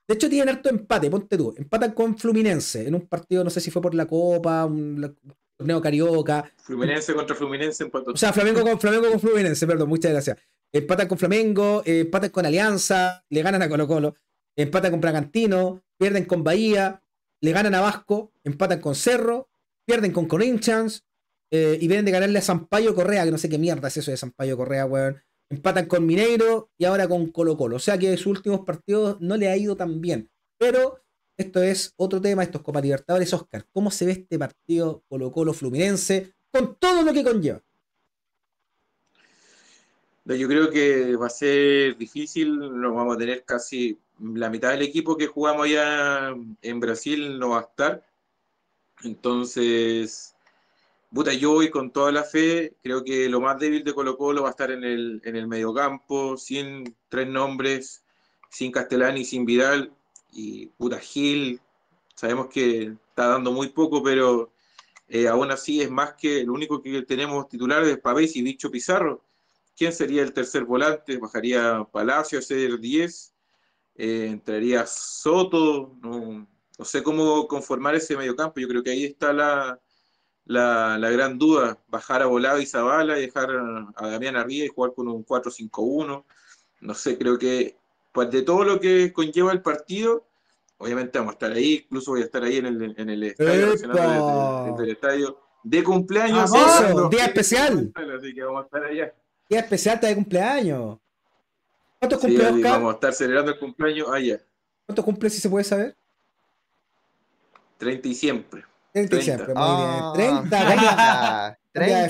De hecho, tienen harto empate, ponte tú. Empatan con Fluminense en un partido, no sé si fue por la Copa, un, torneo carioca. Fluminense contra Fluminense O sea, Flamengo con Flamengo con Fluminense, perdón, muchas gracias. Empatan con Flamengo, eh, empatan con Alianza, le ganan a Colo Colo, empatan con Bragantino, pierden con Bahía, le ganan a Vasco, empatan con Cerro, pierden con Corinthians eh, y vienen de ganarle a Sampaio Correa, que no sé qué mierda es eso de Sampaio Correa, weón. Empatan con Mineiro y ahora con Colo Colo. O sea que sus últimos partidos no le ha ido tan bien. Pero esto es otro tema, estos es Copa Libertadores. Oscar, ¿cómo se ve este partido Colo Colo Fluminense con todo lo que conlleva? Yo creo que va a ser difícil, nos vamos a tener casi la mitad del equipo que jugamos ya en Brasil no va a estar. Entonces, puta, yo voy con toda la fe, creo que lo más débil de Colo Colo va a estar en el, en el mediocampo, sin tres nombres, sin Castellani, sin Vidal, y puta Gil, sabemos que está dando muy poco, pero eh, aún así es más que lo único que tenemos titulares es Pavés y Bicho Pizarro. ¿Quién sería el tercer volante? Bajaría Palacio a ser 10, eh, entraría Soto, no, sé cómo conformar ese mediocampo, yo creo que ahí está la, gran duda, bajar a Volado y Zavala y dejar a Damián arriba y jugar con un 4-5-1, no sé, creo que pues de todo lo que conlleva el partido, obviamente vamos a estar ahí, incluso voy a estar ahí en el, estadio, de cumpleaños. Amor, día especial. Así que vamos a estar allá. Día especial está de cumpleaños. ¿Cuántos cumpleaños? vamos a estar celebrando el cumpleaños allá. ¿Cuántos cumple si se puede saber? 30 y siempre. Treinta y siempre, muy ah. bien. 30,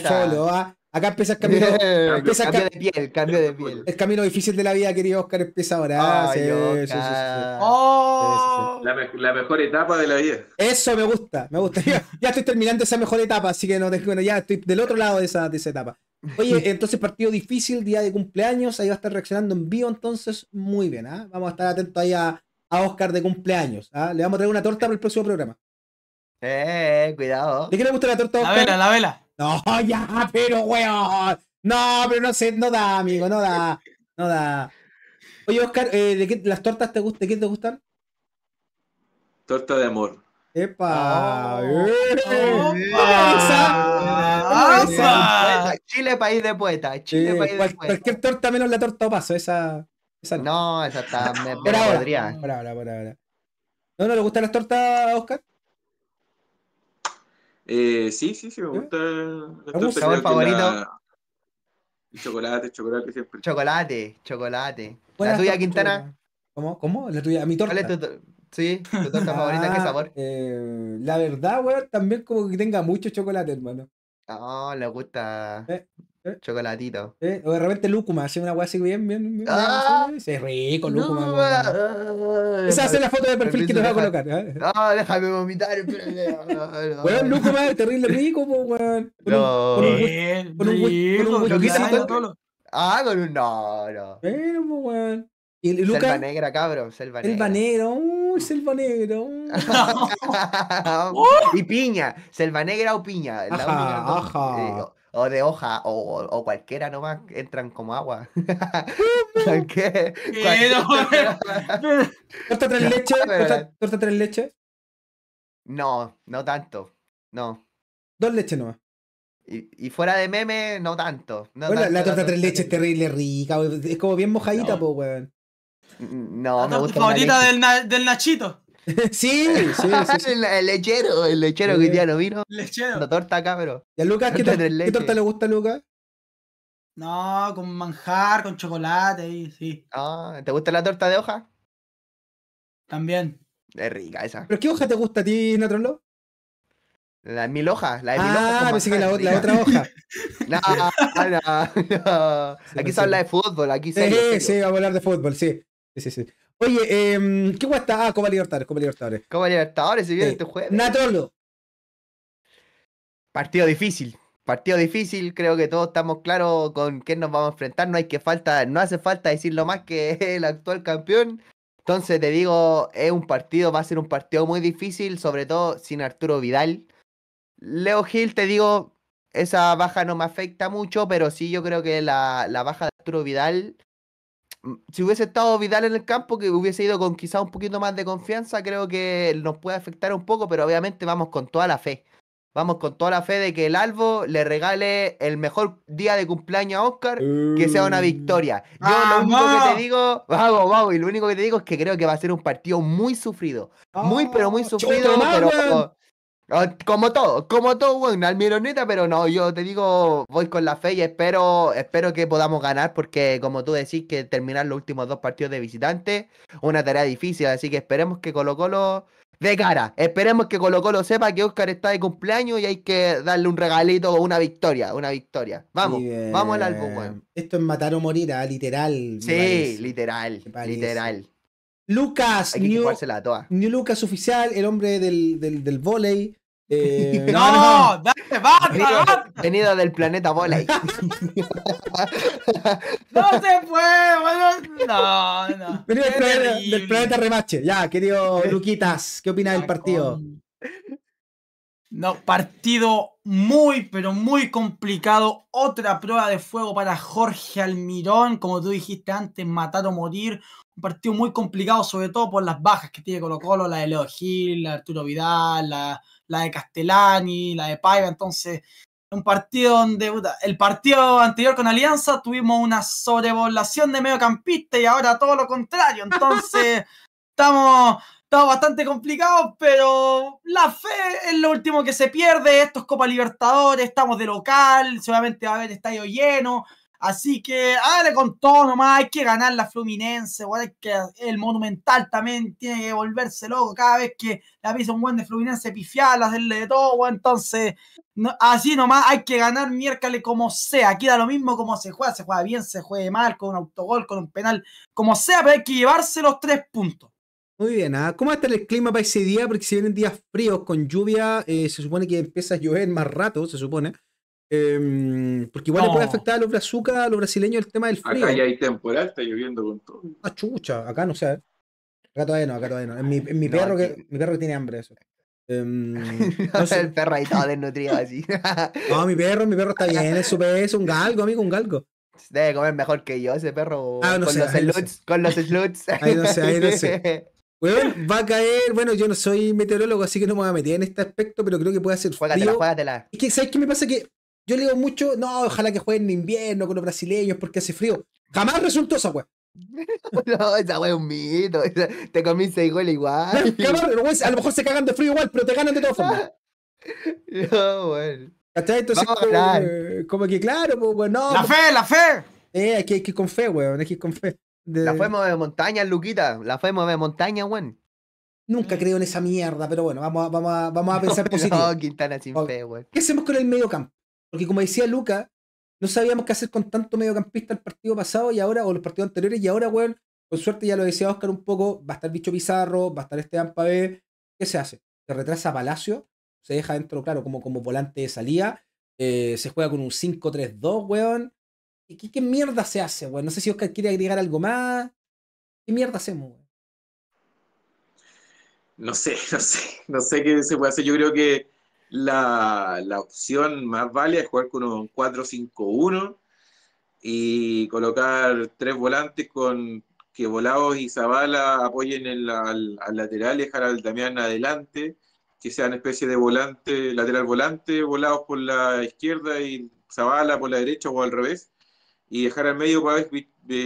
30. 30 de ¿ah? Acá empieza el camino. de piel, cambio de piel. El camino difícil de la vida, querido Oscar, empieza ahora. la, mejor etapa de la vida. Eso me gusta, me gusta. Ya, estoy terminando esa mejor etapa, así que no bueno, ya estoy del otro lado de esa, etapa. Oye, entonces partido difícil, día de cumpleaños, ahí va a estar reaccionando en vivo, entonces muy bien, ¿ah? Vamos a estar atentos ahí a, Oscar de cumpleaños. ¿ah? Le vamos a traer una torta para el próximo programa. Eh, eh cuidado. ¿De qué le gusta la torta La vela, la vela. No, ya, pero weón. No, pero no sé, no da, amigo, no da. No da. Oye, Oscar, eh, ¿de qué las tortas te gustan? ¿De qué te gustan? Torta de amor. ¡Epa! Oh, Chile, país de poetas. Chile, Cualquier torta menos la torta o paso, esa. no. esa está. Me, podría. ¿No, no le gustan las tortas, Oscar? Eh, sí, sí, sí, me ¿Eh? gusta. tu sabor favorito? Chocolate, chocolate siempre. Chocolate, chocolate. ¿La tuya, Quintana? ¿Cómo? ¿Cómo? ¿La tuya? ¿A mi torta? ¿Cuál es tu sí, tu torta ah, favorita? ¿Qué sabor? Eh, la verdad, weón, también como que tenga mucho chocolate, hermano. No, oh, le gusta eh, eh. chocolatito. Eh, o de repente lúcuma, hace una weá así bien, bien, bien ah. es rico, Lucuma! Esa es la foto de perfil que te voy a colocar. No, déjame vomitar. el Lucuma, lúcuma es terrible rico, po, weón. ¡No! un, con Ah, con un. No, no. Pero, weón selva negra, cabrón, selva, negra. Selva negra, uy, selva negra. y piña, selva negra o piña. Eh, o, de hoja, o, o, cualquiera nomás entran como agua. ¿Qué? ¿Torta tres leches? ¿Torta tres leches? No, no tanto. No. Dos leches nomás. Y, fuera de meme, no tanto. la torta tres leches es terrible rica, es como bien mojadita, pues, weón. No, me gusta. favorita del, del Nachito. Sí, sí, El, lechero, el lechero que ya no vino. La torta acá, pero. ¿Y a Lucas qué, torta, ¿qué torta le gusta a Lucas? No, con manjar, con chocolate, y, sí. Ah, ¿te gusta la torta de hoja? También. Es rica esa. ¿Pero qué hoja te gusta a ti, lo La de mil hojas, la de mil ah, hojas. Ah, la, otra hoja. no, no, no. aquí se habla de fútbol, aquí Sí, sí, vamos a hablar de fútbol, sí. Sí, sí, Oye, em, ¿qué cuesta? está? Ah, Copa Libertadores, Copa Libertadores. Libertadores, si viene este jueves. Natolo. Partido difícil. Partido difícil, creo que todos estamos claros con quién nos vamos a enfrentar. No hay que falta, no hace falta decirlo más que el actual campeón. Entonces te digo, es un partido, va a ser un partido muy difícil, sobre todo sin Arturo Vidal. Leo Gil, te digo, esa baja no me afecta mucho, pero sí yo creo que la, la baja de Arturo Vidal si hubiese estado Vidal en el campo, que hubiese ido con quizá un poquito más de confianza, creo que nos puede afectar un poco, pero obviamente vamos con toda la fe. Vamos con toda la fe de que el Albo le regale el mejor día de cumpleaños a Oscar, que sea una victoria. Yo lo único que te ah, digo, vamos, vamos, y lo único que te digo es que creo que va a ser un partido muy sufrido. muy, pero muy ah, sufrido, pero, Ah, como todo, como todo, bueno, almironita, pero no, yo te digo, voy con la fe y espero, espero que podamos ganar, porque como tú decís, que terminar los últimos dos partidos de visitante, una tarea difícil, así que esperemos que Colo Colo de cara, esperemos que Colo Colo sepa que Oscar está de cumpleaños y hay que darle un regalito una victoria, una victoria. Vamos, vamos al álbum, Esto es matar o morir, ah, literal. Sí, literal, literal. Lucas, New, Lucas oficial, el hombre del, del, del volei. no, no, venido, del planeta volei. no se puede, no, no. Venido del planeta, remache. Ya, querido Luquitas, ¿qué opinas del partido? No, partido muy, pero muy complicado. Otra prueba de fuego para Jorge Almirón, como tú dijiste antes, matar o morir partido muy complicado, sobre todo por las bajas que tiene Colo Colo, la de Leo Gil, la de Arturo Vidal, la, la de Castellani, la de Paiva, entonces un partido donde el partido anterior con Alianza tuvimos una sobrevolación de mediocampista y ahora todo lo contrario, entonces estamos, bastante complicados, pero la fe es lo último que se pierde, esto es Copa Libertadores, estamos de local, seguramente va a haber estadio lleno, Así que hágale con todo nomás, hay que ganar la Fluminense, hay que, el Monumental también tiene que volverse loco cada vez que la pisa un buen de Fluminense, pifiarla, hacerle de todo, entonces así nomás hay que ganar miércoles como sea, aquí da lo mismo como se juega, se juega bien, se juega mal, con un autogol, con un penal, como sea, pero hay que llevarse los tres puntos. Muy bien, ¿ah? ¿cómo está el clima para ese día? Porque si vienen días fríos con lluvia, eh, se supone que empieza a llover más rato, se supone. Em, porque igual le puede afectar a los brazucas, a los brasileños, el tema del frío. Acá ya hay temporal, está lloviendo con todo. Ah, chucha, acá no sé. Acá todavía no, acá todavía no. Es mi, mi perro, que, mi perro tiene hambre, eso. Em, no sé. el perro ahí todo desnutrido así. no, mi perro, mi perro está bien, es súper, un galgo, amigo, un galgo. Debe comer mejor que yo ese perro. Ah, con, los sluts, con los sluts. Ahí no sé, ahí no sé. Bueno, va a caer, bueno, yo no soy meteorólogo, así que no me voy a meter en este aspecto, pero creo que puede hacer frío. la, Es que, ¿sabes qué me pasa? Que yo le digo mucho, no, ojalá que jueguen en invierno con los brasileños porque hace frío. Jamás resultó esa weón. no, esa weón es un mito. Te comiste igual igual. No, a lo mejor se cagan de frío igual, pero te ganan de todas formas. no, bueno. ¿Cachai? Entonces, como, que claro, weón, pues, no. ¡La pues, fe, la fe! Eh, hay que, hay que ir con fe, weón, hay que ir con fe. La fuimos de montaña, Luquita. La fuimos de montaña, weón. Nunca creo en esa mierda, pero bueno, vamos a, vamos vamos a pensar positivo. No, Quintana sin fe, weón. ¿Qué hacemos con el medio campo? Porque como decía Luca, no sabíamos qué hacer con tanto mediocampista el partido pasado y ahora, o los partidos anteriores, y ahora, weón, con suerte ya lo decía Oscar un poco, va a estar Bicho Pizarro, va a estar Esteban Pavé. ¿Qué se hace? Se retrasa Palacio, se deja dentro, claro, como, como volante de salida, eh, se juega con un 5-3-2, weón. qué, qué, mierda se hace, weón? No sé si Oscar quiere agregar algo más. ¿Qué mierda hacemos, weón? No sé, no sé, no sé qué se puede hacer. Yo creo que la, la opción más válida es jugar con un 4-5-1 y colocar tres volantes con que Volados y Zavala apoyen el, al, lateral dejar al Damián adelante, que sean especie de volante, lateral volante, Volados por la izquierda y Zavala por la derecha o al revés, y dejar al medio para eh,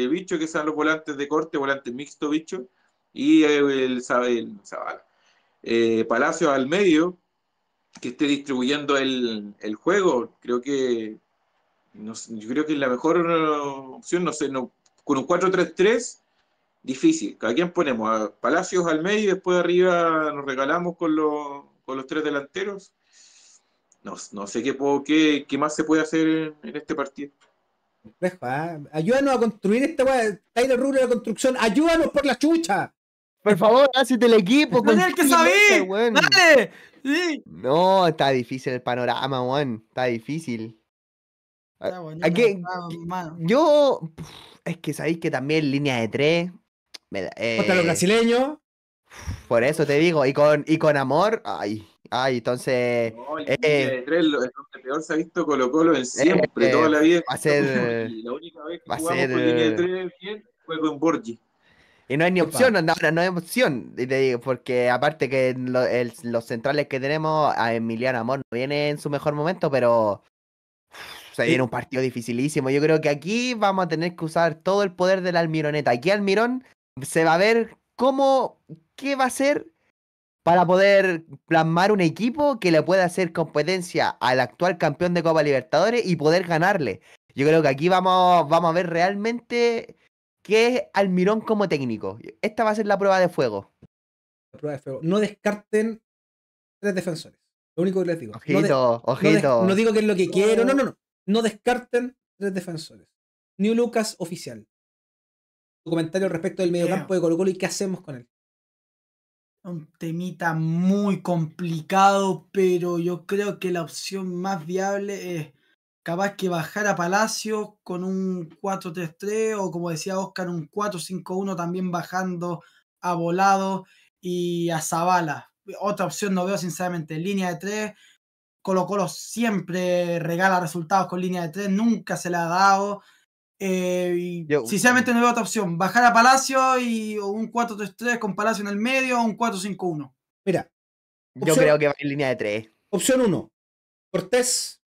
Bicho, que sean los volantes de corte, volantes mixto Bicho, y eh, el, Zavala. Eh, al medio, que esté distribuyendo el, juego. Creo que yo creo que la mejor opción, no sé, con un 4-3-3, difícil. cada quien ponemos? A Palacios al medio y después arriba nos regalamos con, los, con los tres delanteros. No, sé qué, qué, qué, más se puede hacer en, este partido. ¿ah? Ayúdanos a construir esta weá. Tyler rubro de la construcción. Ayúdanos por la chucha. Por favor, hacete el equipo. que sabí. Dale. Sí. No, está difícil el panorama, weón. Está difícil. Está ¿A yo, es que sabéis que también línea de tres. Me, eh, los brasileños. Por eso te digo, y con, y con amor, ay, ay, entonces. No, eh, de tres, lo, que peor se ha visto Colo Colo en siempre, eh, toda la vida. Va a ser. La única vez que va jugamos ser, con línea de tres bien fue con Borgi. Y no hay ni opción, no, no hay opción. porque aparte que los centrales que tenemos, a Emiliano Amor no viene en su mejor momento, pero se viene un partido dificilísimo. Yo creo que aquí vamos a tener que usar todo el poder de la almironeta. Aquí Almirón se va a ver cómo, qué va a hacer para poder plasmar un equipo que le pueda hacer competencia al actual campeón de Copa Libertadores y poder ganarle. Yo creo que aquí vamos, vamos a ver realmente ¿Qué es Almirón como técnico? Esta va a ser la prueba de fuego. La prueba de fuego. No descarten tres defensores. Lo único que les digo. Ojito, ojito. No, digo que es lo que quiero. No, no, no. No descarten tres defensores. New Lucas oficial. Tu comentario respecto del mediocampo de Colo Colo y qué hacemos con él. Un temita muy complicado, pero yo creo que la opción más viable es capaz que bajar a Palacio con un 4-3-3 o como decía Oscar, un 4-5-1 también bajando a Volado y a Zabala. Otra opción no veo sinceramente, línea de 3. Colo Colo siempre regala resultados con línea de 3, nunca se la ha dado. Eh, sinceramente no veo otra opción, bajar a Palacio y un 4-3-3 con Palacio en el medio o un 4-5-1. Mira, Yo creo que va en línea de 3. Opción 1. Cortés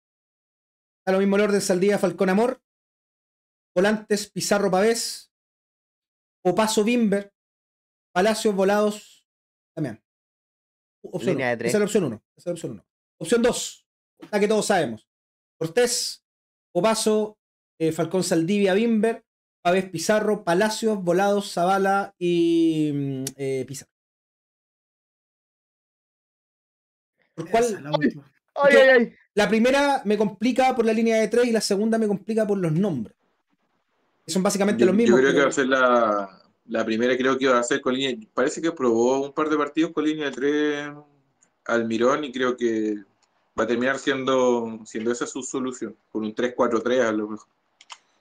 a lo mismo el orden Saldivia, Falcón Amor, Volantes, Pizarro Pavés, Opaso Bimber, Palacios Volados también. Opción Esa es la opción 1. opción 2, la que todos sabemos. Cortés, Opaso, eh, Falcón Saldivia, Bimber, Pavés Pizarro, Palacios, Volados, Zavala y mm, eh, Pizarro. ¿Por cuál? Ay, ay, ay. La primera me complica por la línea de tres y la segunda me complica por los nombres. Son básicamente los mismos. Yo creo que va a ser la, la primera, creo que va a ser con línea. Parece que probó un par de partidos con línea de tres Almirón y creo que va a terminar siendo, siendo esa su solución, con un 3-4-3 a lo mejor.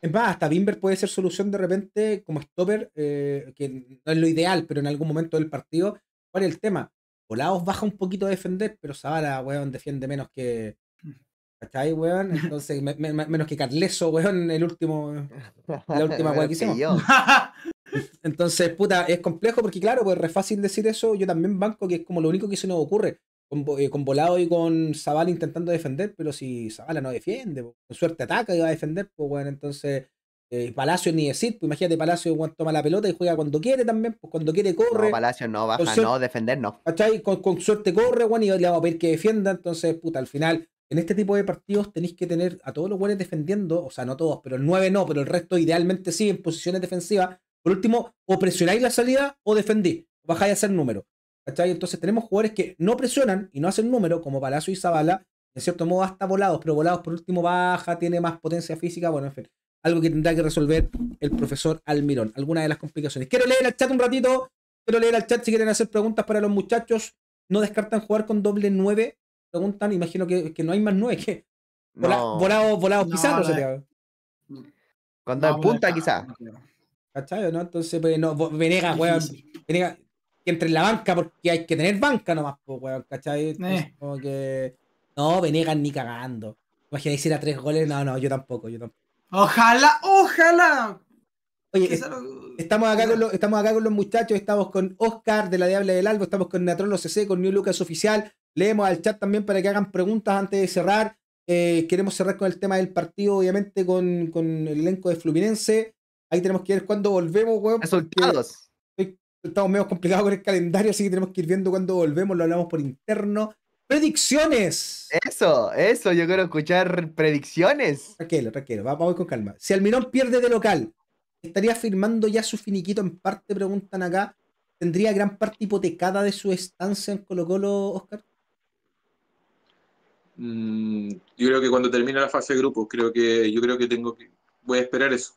En más, hasta Bimber puede ser solución de repente como stopper, eh, que no es lo ideal, pero en algún momento del partido. ¿Cuál es el tema? Volados baja un poquito a defender, pero Zavala, weón, defiende menos que, ¿Cachai, weón? Entonces, menos que Carleso, weón, el último, la última weón que hicimos. Entonces, puta, es complejo porque, claro, pues re fácil decir eso. Yo también banco que es como lo único que se nos ocurre. Con, eh, Volado y con Zavala intentando defender, pero si Zavala no defiende, con suerte ataca y va a defender, pues, weón. Entonces, eh, Palacio ni decir, pues imagínate, Palacio weón, toma la pelota y juega cuando quiere también, pues cuando quiere corre. No, Palacio no, baja, no, defender no. ¿Cachai? Con, suerte corre, weón, y le vamos a pedir que defienda. Entonces, puta, al final en este tipo de partidos tenéis que tener a todos los jugadores defendiendo, o sea, no todos, pero el 9 no, pero el resto idealmente sí, en posiciones defensivas. Por último, o presionáis la salida o defendís, bajáis a hacer número. ¿cachai? Entonces tenemos jugadores que no presionan y no hacen número, como Palacio y Zabala en cierto modo hasta volados, pero volados por último baja, tiene más potencia física, bueno, en fin. Algo que tendrá que resolver el profesor Almirón. alguna de las complicaciones. Quiero leer el chat un ratito. Quiero leer el chat si quieren hacer preguntas para los muchachos. No descartan jugar con doble 9 imagino que, no hay más nueve, que volados quizás no, se te Cuando en punta, quizás. ¿no? Entonces, pues, no, Venegas, que entre en la banca, porque hay que tener banca nomás, pues, ¿cachai? Eh. como que. No, Venegas ni cagando. Imagínate si era tres goles. No, no, yo tampoco, yo Ojalá, ojalá. Oye, estamos, acá con los, estamos acá con los muchachos, estamos con Oscar de la Diabla del Algo, estamos con no CC, con New Lucas Oficial, Leemos al chat también para que hagan preguntas antes de cerrar. Eh, queremos cerrar con el tema del partido, obviamente, con, el elenco de Fluminense. Ahí tenemos que ver cuándo volvemos, weón. Resultados. Estamos medio complicados con el calendario, así que tenemos que ir viendo cuándo volvemos. Lo hablamos por interno. Predicciones. Eso, eso, yo quiero escuchar predicciones. Raquel, Raquel, vamos con calma. Si Almirón pierde de local, ¿estaría firmando ya su finiquito en parte? Preguntan acá. ¿Tendría gran parte hipotecada de su estancia en Colo Colo, Oscar? Mm, yo creo que cuando termine la fase de grupos, creo que yo creo que tengo que voy a esperar eso.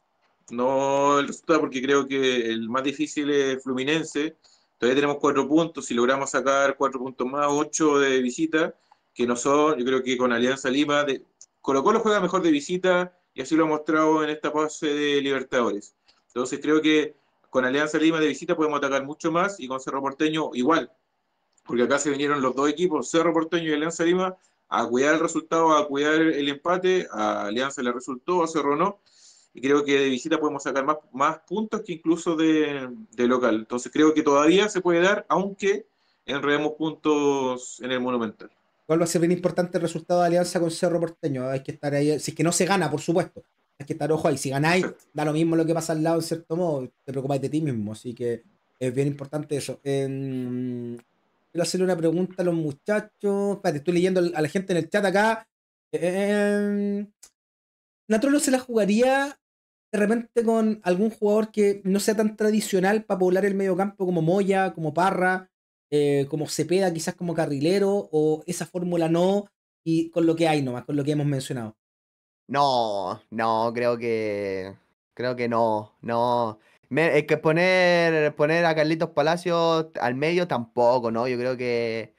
No el resultado porque creo que el más difícil es Fluminense. Todavía tenemos cuatro puntos. Si logramos sacar cuatro puntos más, ocho de visita, que no son, yo creo que con Alianza Lima, Colocó Colo Colo juega mejor de visita y así lo ha mostrado en esta fase de Libertadores. Entonces creo que con Alianza Lima de visita podemos atacar mucho más y con Cerro Porteño igual, porque acá se vinieron los dos equipos, Cerro Porteño y Alianza Lima, a cuidar el resultado, a cuidar el empate, a Alianza le resultó, a Cerro no, y creo que de visita podemos sacar más, puntos que incluso de, local. Entonces creo que todavía se puede dar, aunque enredemos puntos en el Monumental. cuál va a ser bien importante el resultado de Alianza con Cerro Porteño. Hay que estar ahí. Si es que no se gana, por supuesto. Hay que estar ojo ahí. Si ganáis, da lo mismo lo que pasa al lado, en cierto modo. Te preocupáis de ti mismo. Así que es bien importante eso. en Quiero hacerle una pregunta a los muchachos. Espérate, estoy leyendo a la gente en el chat acá. Eh, eh em, se la jugaría de repente con algún jugador que no sea tan tradicional para poblar el campo como Moya, como Parra, eh, como Cepeda, quizás como carrilero, o esa fórmula no, y con lo que hay nomás, con lo que hemos mencionado. No, no, creo que. Creo que no, no. Es que poner, poner a Carlitos Palacios al medio tampoco, ¿no? Yo creo que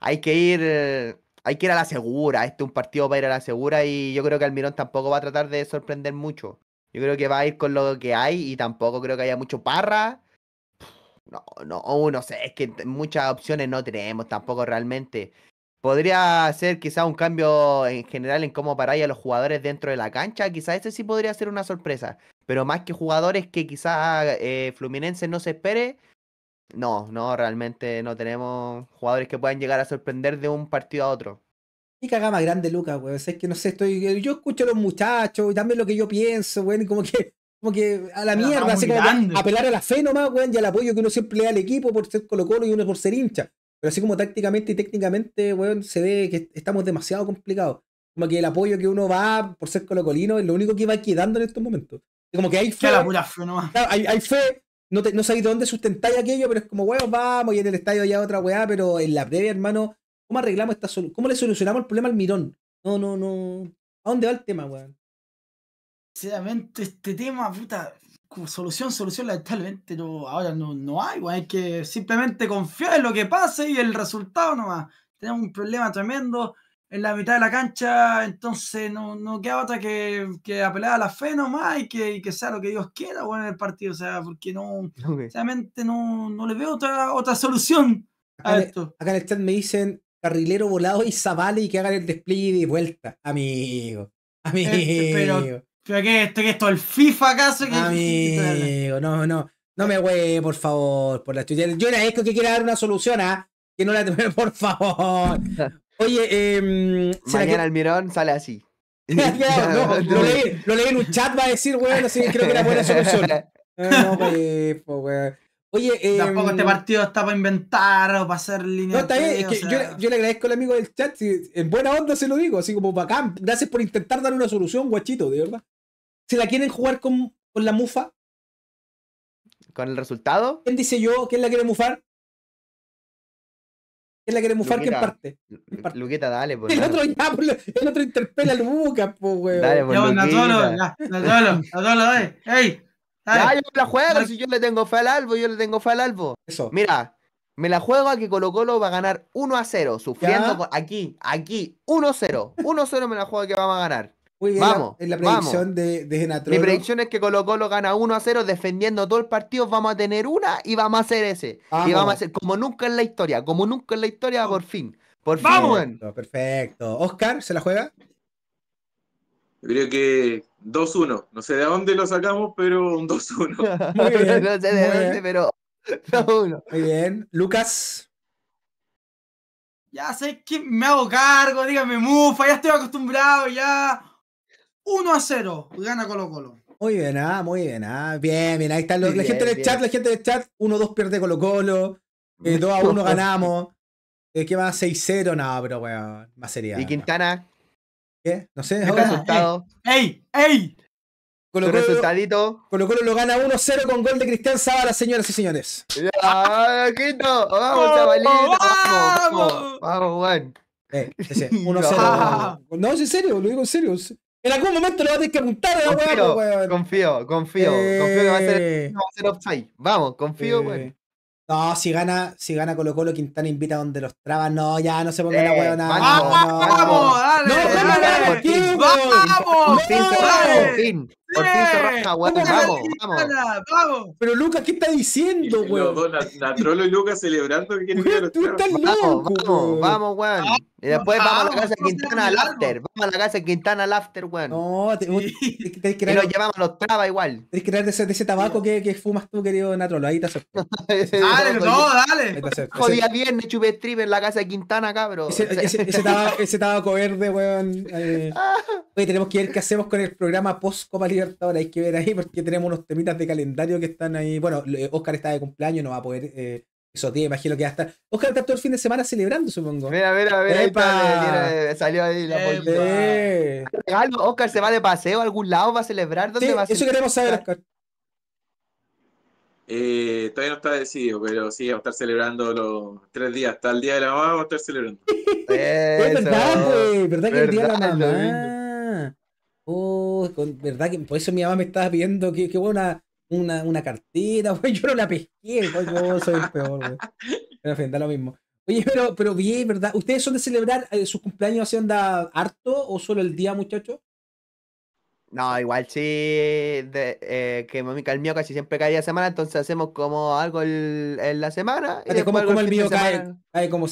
hay que ir hay que ir a la segura. Este es un partido para ir a la segura y yo creo que Almirón tampoco va a tratar de sorprender mucho. Yo creo que va a ir con lo que hay y tampoco creo que haya mucho parra. No, no, no sé, es que muchas opciones no tenemos tampoco realmente. Podría ser quizá un cambio en general en cómo paráis a los jugadores dentro de la cancha. Quizá ese sí podría ser una sorpresa. Pero más que jugadores que quizás eh, Fluminense no se espere, no, no, realmente no tenemos jugadores que puedan llegar a sorprender de un partido a otro. Y cagada más grande, Lucas, weón. Es que no sé, estoy. Eh, yo escucho a los muchachos, y también lo que yo pienso, weón, como que, como que a la mierda, así apelar a la fe nomás, weón, y al apoyo que uno siempre da al equipo por ser colo y uno por ser hincha. Pero así como tácticamente y técnicamente, weón, se ve que estamos demasiado complicados. Como que el apoyo que uno va por ser colocolino es lo único que va quedando en estos momentos. Como que hay fe. hay, fe. No, sabéis de dónde sustentáis aquello, pero es como, weón, vamos, y en el estadio ya otra weá, pero en la previa, hermano, ¿cómo arreglamos esta solución? ¿Cómo le solucionamos el problema al mirón? No, no, no. ¿A dónde va el tema, weón? Sinceramente, este tema, puta, solución, solución, lamentablemente no, ahora no, no hay, weón. Hay que simplemente confiar en lo que pase y el resultado nomás. Tenemos un problema tremendo en la mitad de la cancha, entonces no, no queda otra que, que, apelar a la fe nomás y que, sea lo que Dios quiera bueno, en el partido, o sea, porque no, realmente no, le veo otra, otra solución a esto. Acá en el chat me dicen carrilero volado y zavale y que hagan el despliegue de vuelta, amigo, este, amigo. pero, ¿qué esto? ¿El FIFA acaso? amigo, no, no, no me güey, por favor, por la estudiante Yo agradezco que quiera dar una solución, a ¿ah? Que no la por favor. Oye, eh, mañana Almirón sale así. no, lo, leí, lo leí en un chat, va a decir, weón, así que creo que era buena solución. Ah, no, pues, pues, Oye, eh, Tampoco este partido está para inventar o para hacer líneas. No, está bien, yo, le agradezco al amigo del chat, en buena onda se lo digo, así como bacán. Gracias por intentar dar una solución, guachito, de verdad. Si la quieren jugar con, con la mufa. ¿Con el resultado? ¿Quién dice yo? ¿Quién la quiere mufar? Es la que le mufar que en parte. Luqueta, dale, por pues, El otro ya, pues, el otro interpela al Lucas, pues weón. Dale, por Yo, Natolo, Natolo, Natolo, eh. ¡Ey! Ya, yo me la juego, si yo le tengo fe al Albo, yo le tengo fe al Albo. Eso. Mira, me la juego a que Colo Colo va a ganar 1 a 0, sufriendo con, aquí, aquí, 1 a 0. 1 a 0 me la juego a que vamos a ganar. Muy vamos, en la, predicción de, de Mi predicción es que Colo Colo gana 1 a 0 defendiendo todo el partido. Vamos a tener una y vamos a hacer ese. Y vamos a hacer como nunca en la historia, como nunca en la historia, por fin. Por ¡Vamos! fin. Perfecto, Oscar, ¿se la juega? Yo creo que 2-1. No sé de dónde lo sacamos, pero un 2-1. no sé de dónde, pero 2-1. Muy bien. Lucas. Ya sé que me hago cargo, dígame, mufa, ya estoy acostumbrado, ya. 1 a 0 gana Colo Colo. Muy bien, ah, muy bien, ah, bien, bien, ahí está la gente del chat, la gente del chat, 1-2 pierde Colo Colo, 2 1 ganamos, ¿qué más? 6-0, no, pero weón, más sería. ¿Y Quintana? ¿Qué? No sé, ¿Qué resultado? ¡Ey! ¡Ey! Colo Colo, resultadito. Colo Colo lo gana 1-0 con gol de Cristian Zavala, señoras y señores. ¡Ah, Quito! ¡Vamos, chavalito! ¡Vamos! ¡Vamos, weón! Eh, 1-0. No, es en serio, lo digo en serio. En algún momento lo va a tener que apuntar a Confío, confío, confío que va a ser, offside. Vamos, confío, No, si gana, si gana Colo Colo, Quintana invita a donde los trabas. No, ya no se ponga la nada. Vamos, vamos, dale. No, por fin se ¡Eh! Vamos, vamos. Pero Lucas, ¿qué está diciendo, weón? Natrolo y Lucas celebrando que quieren ir a los Vamos, vamos, vamos, weón. Ah, y después vamos, a la casa de Quintana al after. Vamos a la casa de Quintana al after, weón. No, te, que Y nos llevamos los traba igual. ¿Tenés que traer de ese, tabaco que, fumas tú, querido Natrolo. Ahí te dale, no, dale. Jodía viernes, chupé stripper en la casa de Quintana, cabrón. Ese, tabaco, verde, weón. Eh. Ah. oye, tenemos que ver qué hacemos con el programa post Copa ahora hay que ver ahí porque tenemos unos temitas de calendario que están ahí. Bueno, Oscar está de cumpleaños, no va a poder eh, eso tío, imagino que va a estar. Oscar está todo el fin de semana celebrando, supongo. Mira, mira, mira, ahí salió ahí la regalo Oscar se va de paseo a algún lado, va a celebrar, ¿dónde va a Eso queremos saber, Oscar. Eh, todavía no está decidido, pero sí, vamos a estar celebrando los tres días. Hasta el día de la mamá vamos a estar celebrando. es verdad, güey. Pues, ¿Verdad que el día de la mamá? Oh, verdad que por eso mi mamá me estaba viendo que, que buena una, una cartera, güey. Yo era la pesqué, pues Yo soy el peor, güey. Pero en fin, da lo mismo. Oye, pero, pero bien, ¿verdad? ¿Ustedes son de celebrar eh, sus cumpleaños así anda harto o solo el día, muchachos? No, igual sí, de, eh, que el mío casi siempre cae la semana, entonces hacemos como algo el, en la semana. ¿Cómo, el, mío cae? como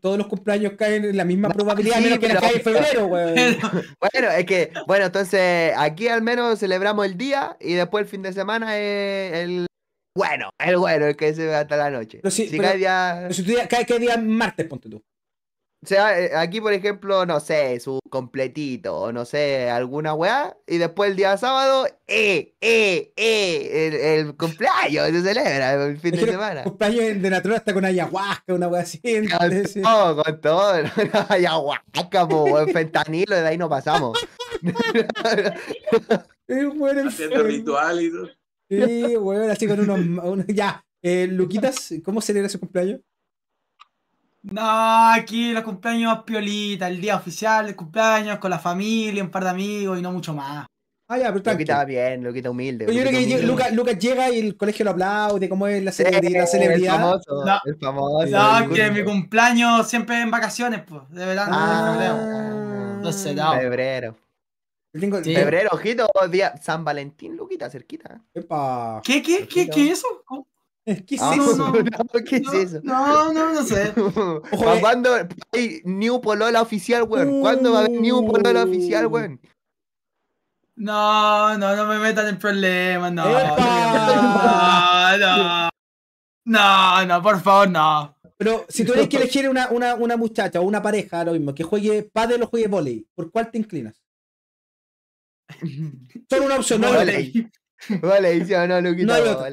todos los cumpleaños caen en la misma probabilidad, menos que pero, cae en febrero, bueno, es que, bueno, entonces aquí al menos celebramos el día y después el fin de semana es el bueno, el bueno, el que se ve hasta la noche. si, cae día... si día, cae, ¿Qué día martes, ponte tú? O sea, eh, aquí, por ejemplo, no sé, su completito, o no sé, alguna weá, y después el día sábado, ¡eh, eh, eh! El, cumpleaños se celebra el fin de semana. El cumpleaños de Natura hasta con ayahuasca, una weá así. Con todo, con todo. ayahuasca, po, fentanilo, de ahí no pasamos. Haciendo ritual y todo. Sí, weón, así con unos. unos ya, eh, Luquitas, ¿cómo celebra su cumpleaños? No, aquí los cumpleaños piolita, el día oficial del cumpleaños, con la familia, un par de amigos y no mucho más. Ah, ya, pero está. bien, Luquita humilde. yo creo que Lucas llega y el colegio lo aplaude, como es la, celebridad. El famoso, no, el famoso. No, que mi cumpleaños siempre en vacaciones, pues, de verdad. Ah. no sé, no. Febrero. Febrero, ojito, día San Valentín, Luquita, cerquita. Epa. ¿Qué, qué, qué, qué, qué eso? ¿Qué es eso? No, no, no, sé. Eh. ¿Cuándo hay New Polola oficial, weón? ¿Cuándo va a haber New Polola oficial, weón? No, no, no me metan en problemas, no. No, no. No, por favor, no. Pero si tuvieras que elegir una, una, muchacha o una pareja, lo mismo, que juegue padre o juegue volei, ¿por cuál te inclinas? Solo una opción, no volei. Vale, sí, no, quita no, no,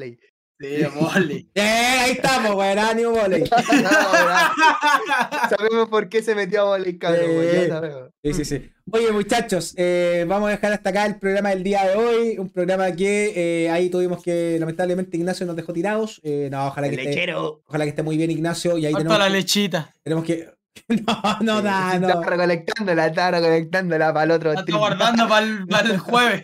Sí, mole. ¡Eh! Ahí estamos, güey. Era mole. sabemos por qué se metió a voley, cabrón. Sí, sí, sí, sí. Oye, muchachos, eh, vamos a dejar hasta acá el programa del día de hoy. Un programa que eh, ahí tuvimos que, lamentablemente, Ignacio nos dejó tirados. Eh, no, ojalá que, esté, ojalá que esté muy bien, Ignacio. Y ahí tenemos la lechita. Tenemos que. No, no, da, no. Está recolectándola, está recolectándola para el otro. No está guardando para para el jueves.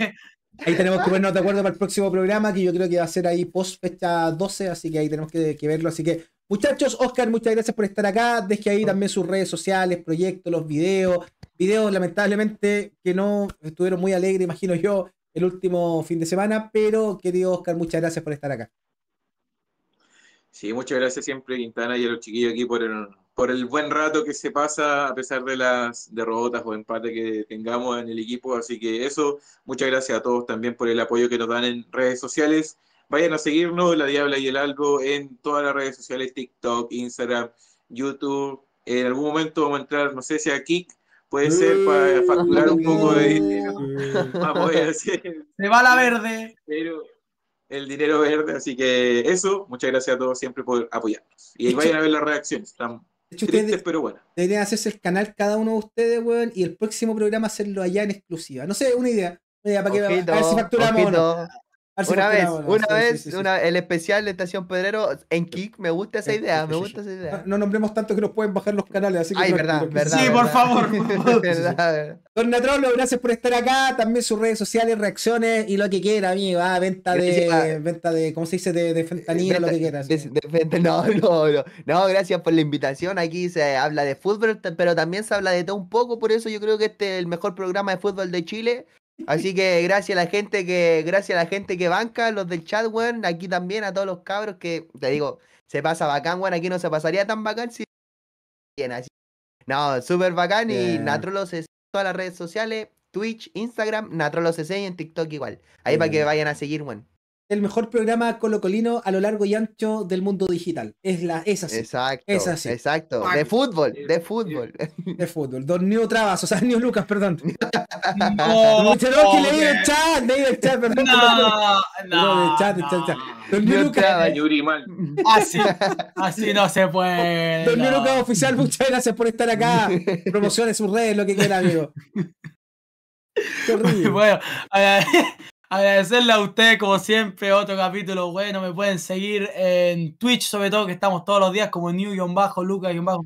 Ahí tenemos que ponernos de acuerdo para el próximo programa, que yo creo que va a ser ahí post fecha 12, así que ahí tenemos que, verlo. Así que, muchachos, Oscar, muchas gracias por estar acá. Deje ahí también sus redes sociales, proyectos, los videos. Videos, lamentablemente, que no estuvieron muy alegres, imagino yo, el último fin de semana, pero querido Oscar, muchas gracias por estar acá. Sí, muchas gracias siempre, Quintana, y a los chiquillos aquí por el, por el buen rato que se pasa a pesar de las derrotas o empate que tengamos en el equipo. Así que eso, muchas gracias a todos también por el apoyo que nos dan en redes sociales. Vayan a seguirnos, La Diabla y el Albo, en todas las redes sociales, TikTok, Instagram, YouTube. En algún momento vamos a entrar, no sé si a Kik, puede ser mm. para facturar un poco de dinero. Mm. Se va la verde. el dinero verde. Así que eso, muchas gracias a todos siempre por apoyarnos. Y vayan a ver las reacciones. De hecho, ustedes pero bueno. deberían hacerse el canal cada uno de ustedes, weón, y el próximo programa hacerlo allá en exclusiva. No sé, una idea. Una idea para que a ver si facturamos Ah, una vez, una, vez, el especial de Estación Pedrero en Kick, me gusta esa idea, me gusta esa idea. No, nombremos tanto que nos pueden bajar los canales, así que... Ay, verdad, verdad. Sí, por favor. Don gracias por estar acá, también sus redes sociales, reacciones y lo que quiera, amigo, ah, venta de, venta de, ¿cómo se dice? De, de lo que quieras. no, no, no, no, gracias por la invitación, aquí se habla de fútbol, pero también se habla de todo un poco, por eso yo creo que este es el mejor programa de fútbol de Chile Así que gracias a la gente que, gracias a la gente que banca, los del chat, weón, aquí también a todos los cabros que, te digo, se pasa bacán, weón, aquí no se pasaría tan bacán si así. No, súper bacán y Natrolos en todas las redes sociales, Twitch, Instagram, Natrolos en TikTok igual. Ahí para que vayan a seguir, weón el mejor programa colocolino a lo largo y ancho del mundo digital. Es, la, es así. Exacto. Es así. Exacto. De fútbol, de fútbol. De fútbol. Don New Trabas, o sea, New Lucas, perdón. No, no, que leí el chat, leí el chat, perdón. No, no, Don New Lucas. Así, ah, así ah, no se puede. Don New Lucas Oficial, muchas gracias por estar acá. Promociones, sus redes, lo que quiera, amigo. Qué Bueno, Agradecerle a ustedes, como siempre, otro capítulo bueno. Me pueden seguir en Twitch, sobre todo, que estamos todos los días como New-Lucas-Oficial. Bajo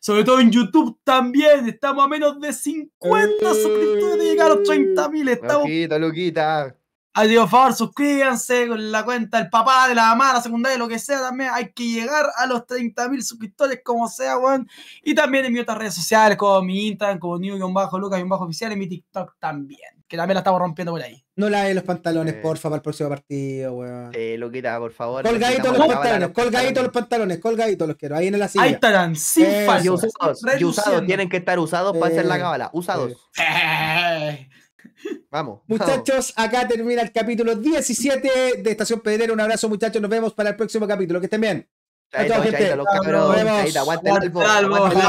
Sobre todo en YouTube también. Estamos a menos de 50 eh, suscriptores de llegar a los 30.000. Estamos... Luquita, Luquita. Así por favor, suscríbanse con la cuenta del papá, de la mamá, la secundaria, lo que sea también. Hay que llegar a los 30.000 suscriptores, como sea, weón. Y también en mis otras redes sociales, como mi Instagram, como New-Lucas-Oficial, Bajo y mi TikTok también que también la estamos rompiendo por ahí. No lave los pantalones, por porfa, para el próximo partido, weón. Eh, quita por favor. Colgadito los, pantalones, colgaditos los pantalones, colgaditos los quiero. Ahí en la silla. Ahí estarán, sin eh, Y usados, tienen que estar usados para hacer la cábala. Usados. Vamos. Muchachos, acá termina el capítulo 17 de Estación Pedrero, Un abrazo, muchachos. Nos vemos para el próximo capítulo. Que estén bien. Chaito, chaito, cabros. el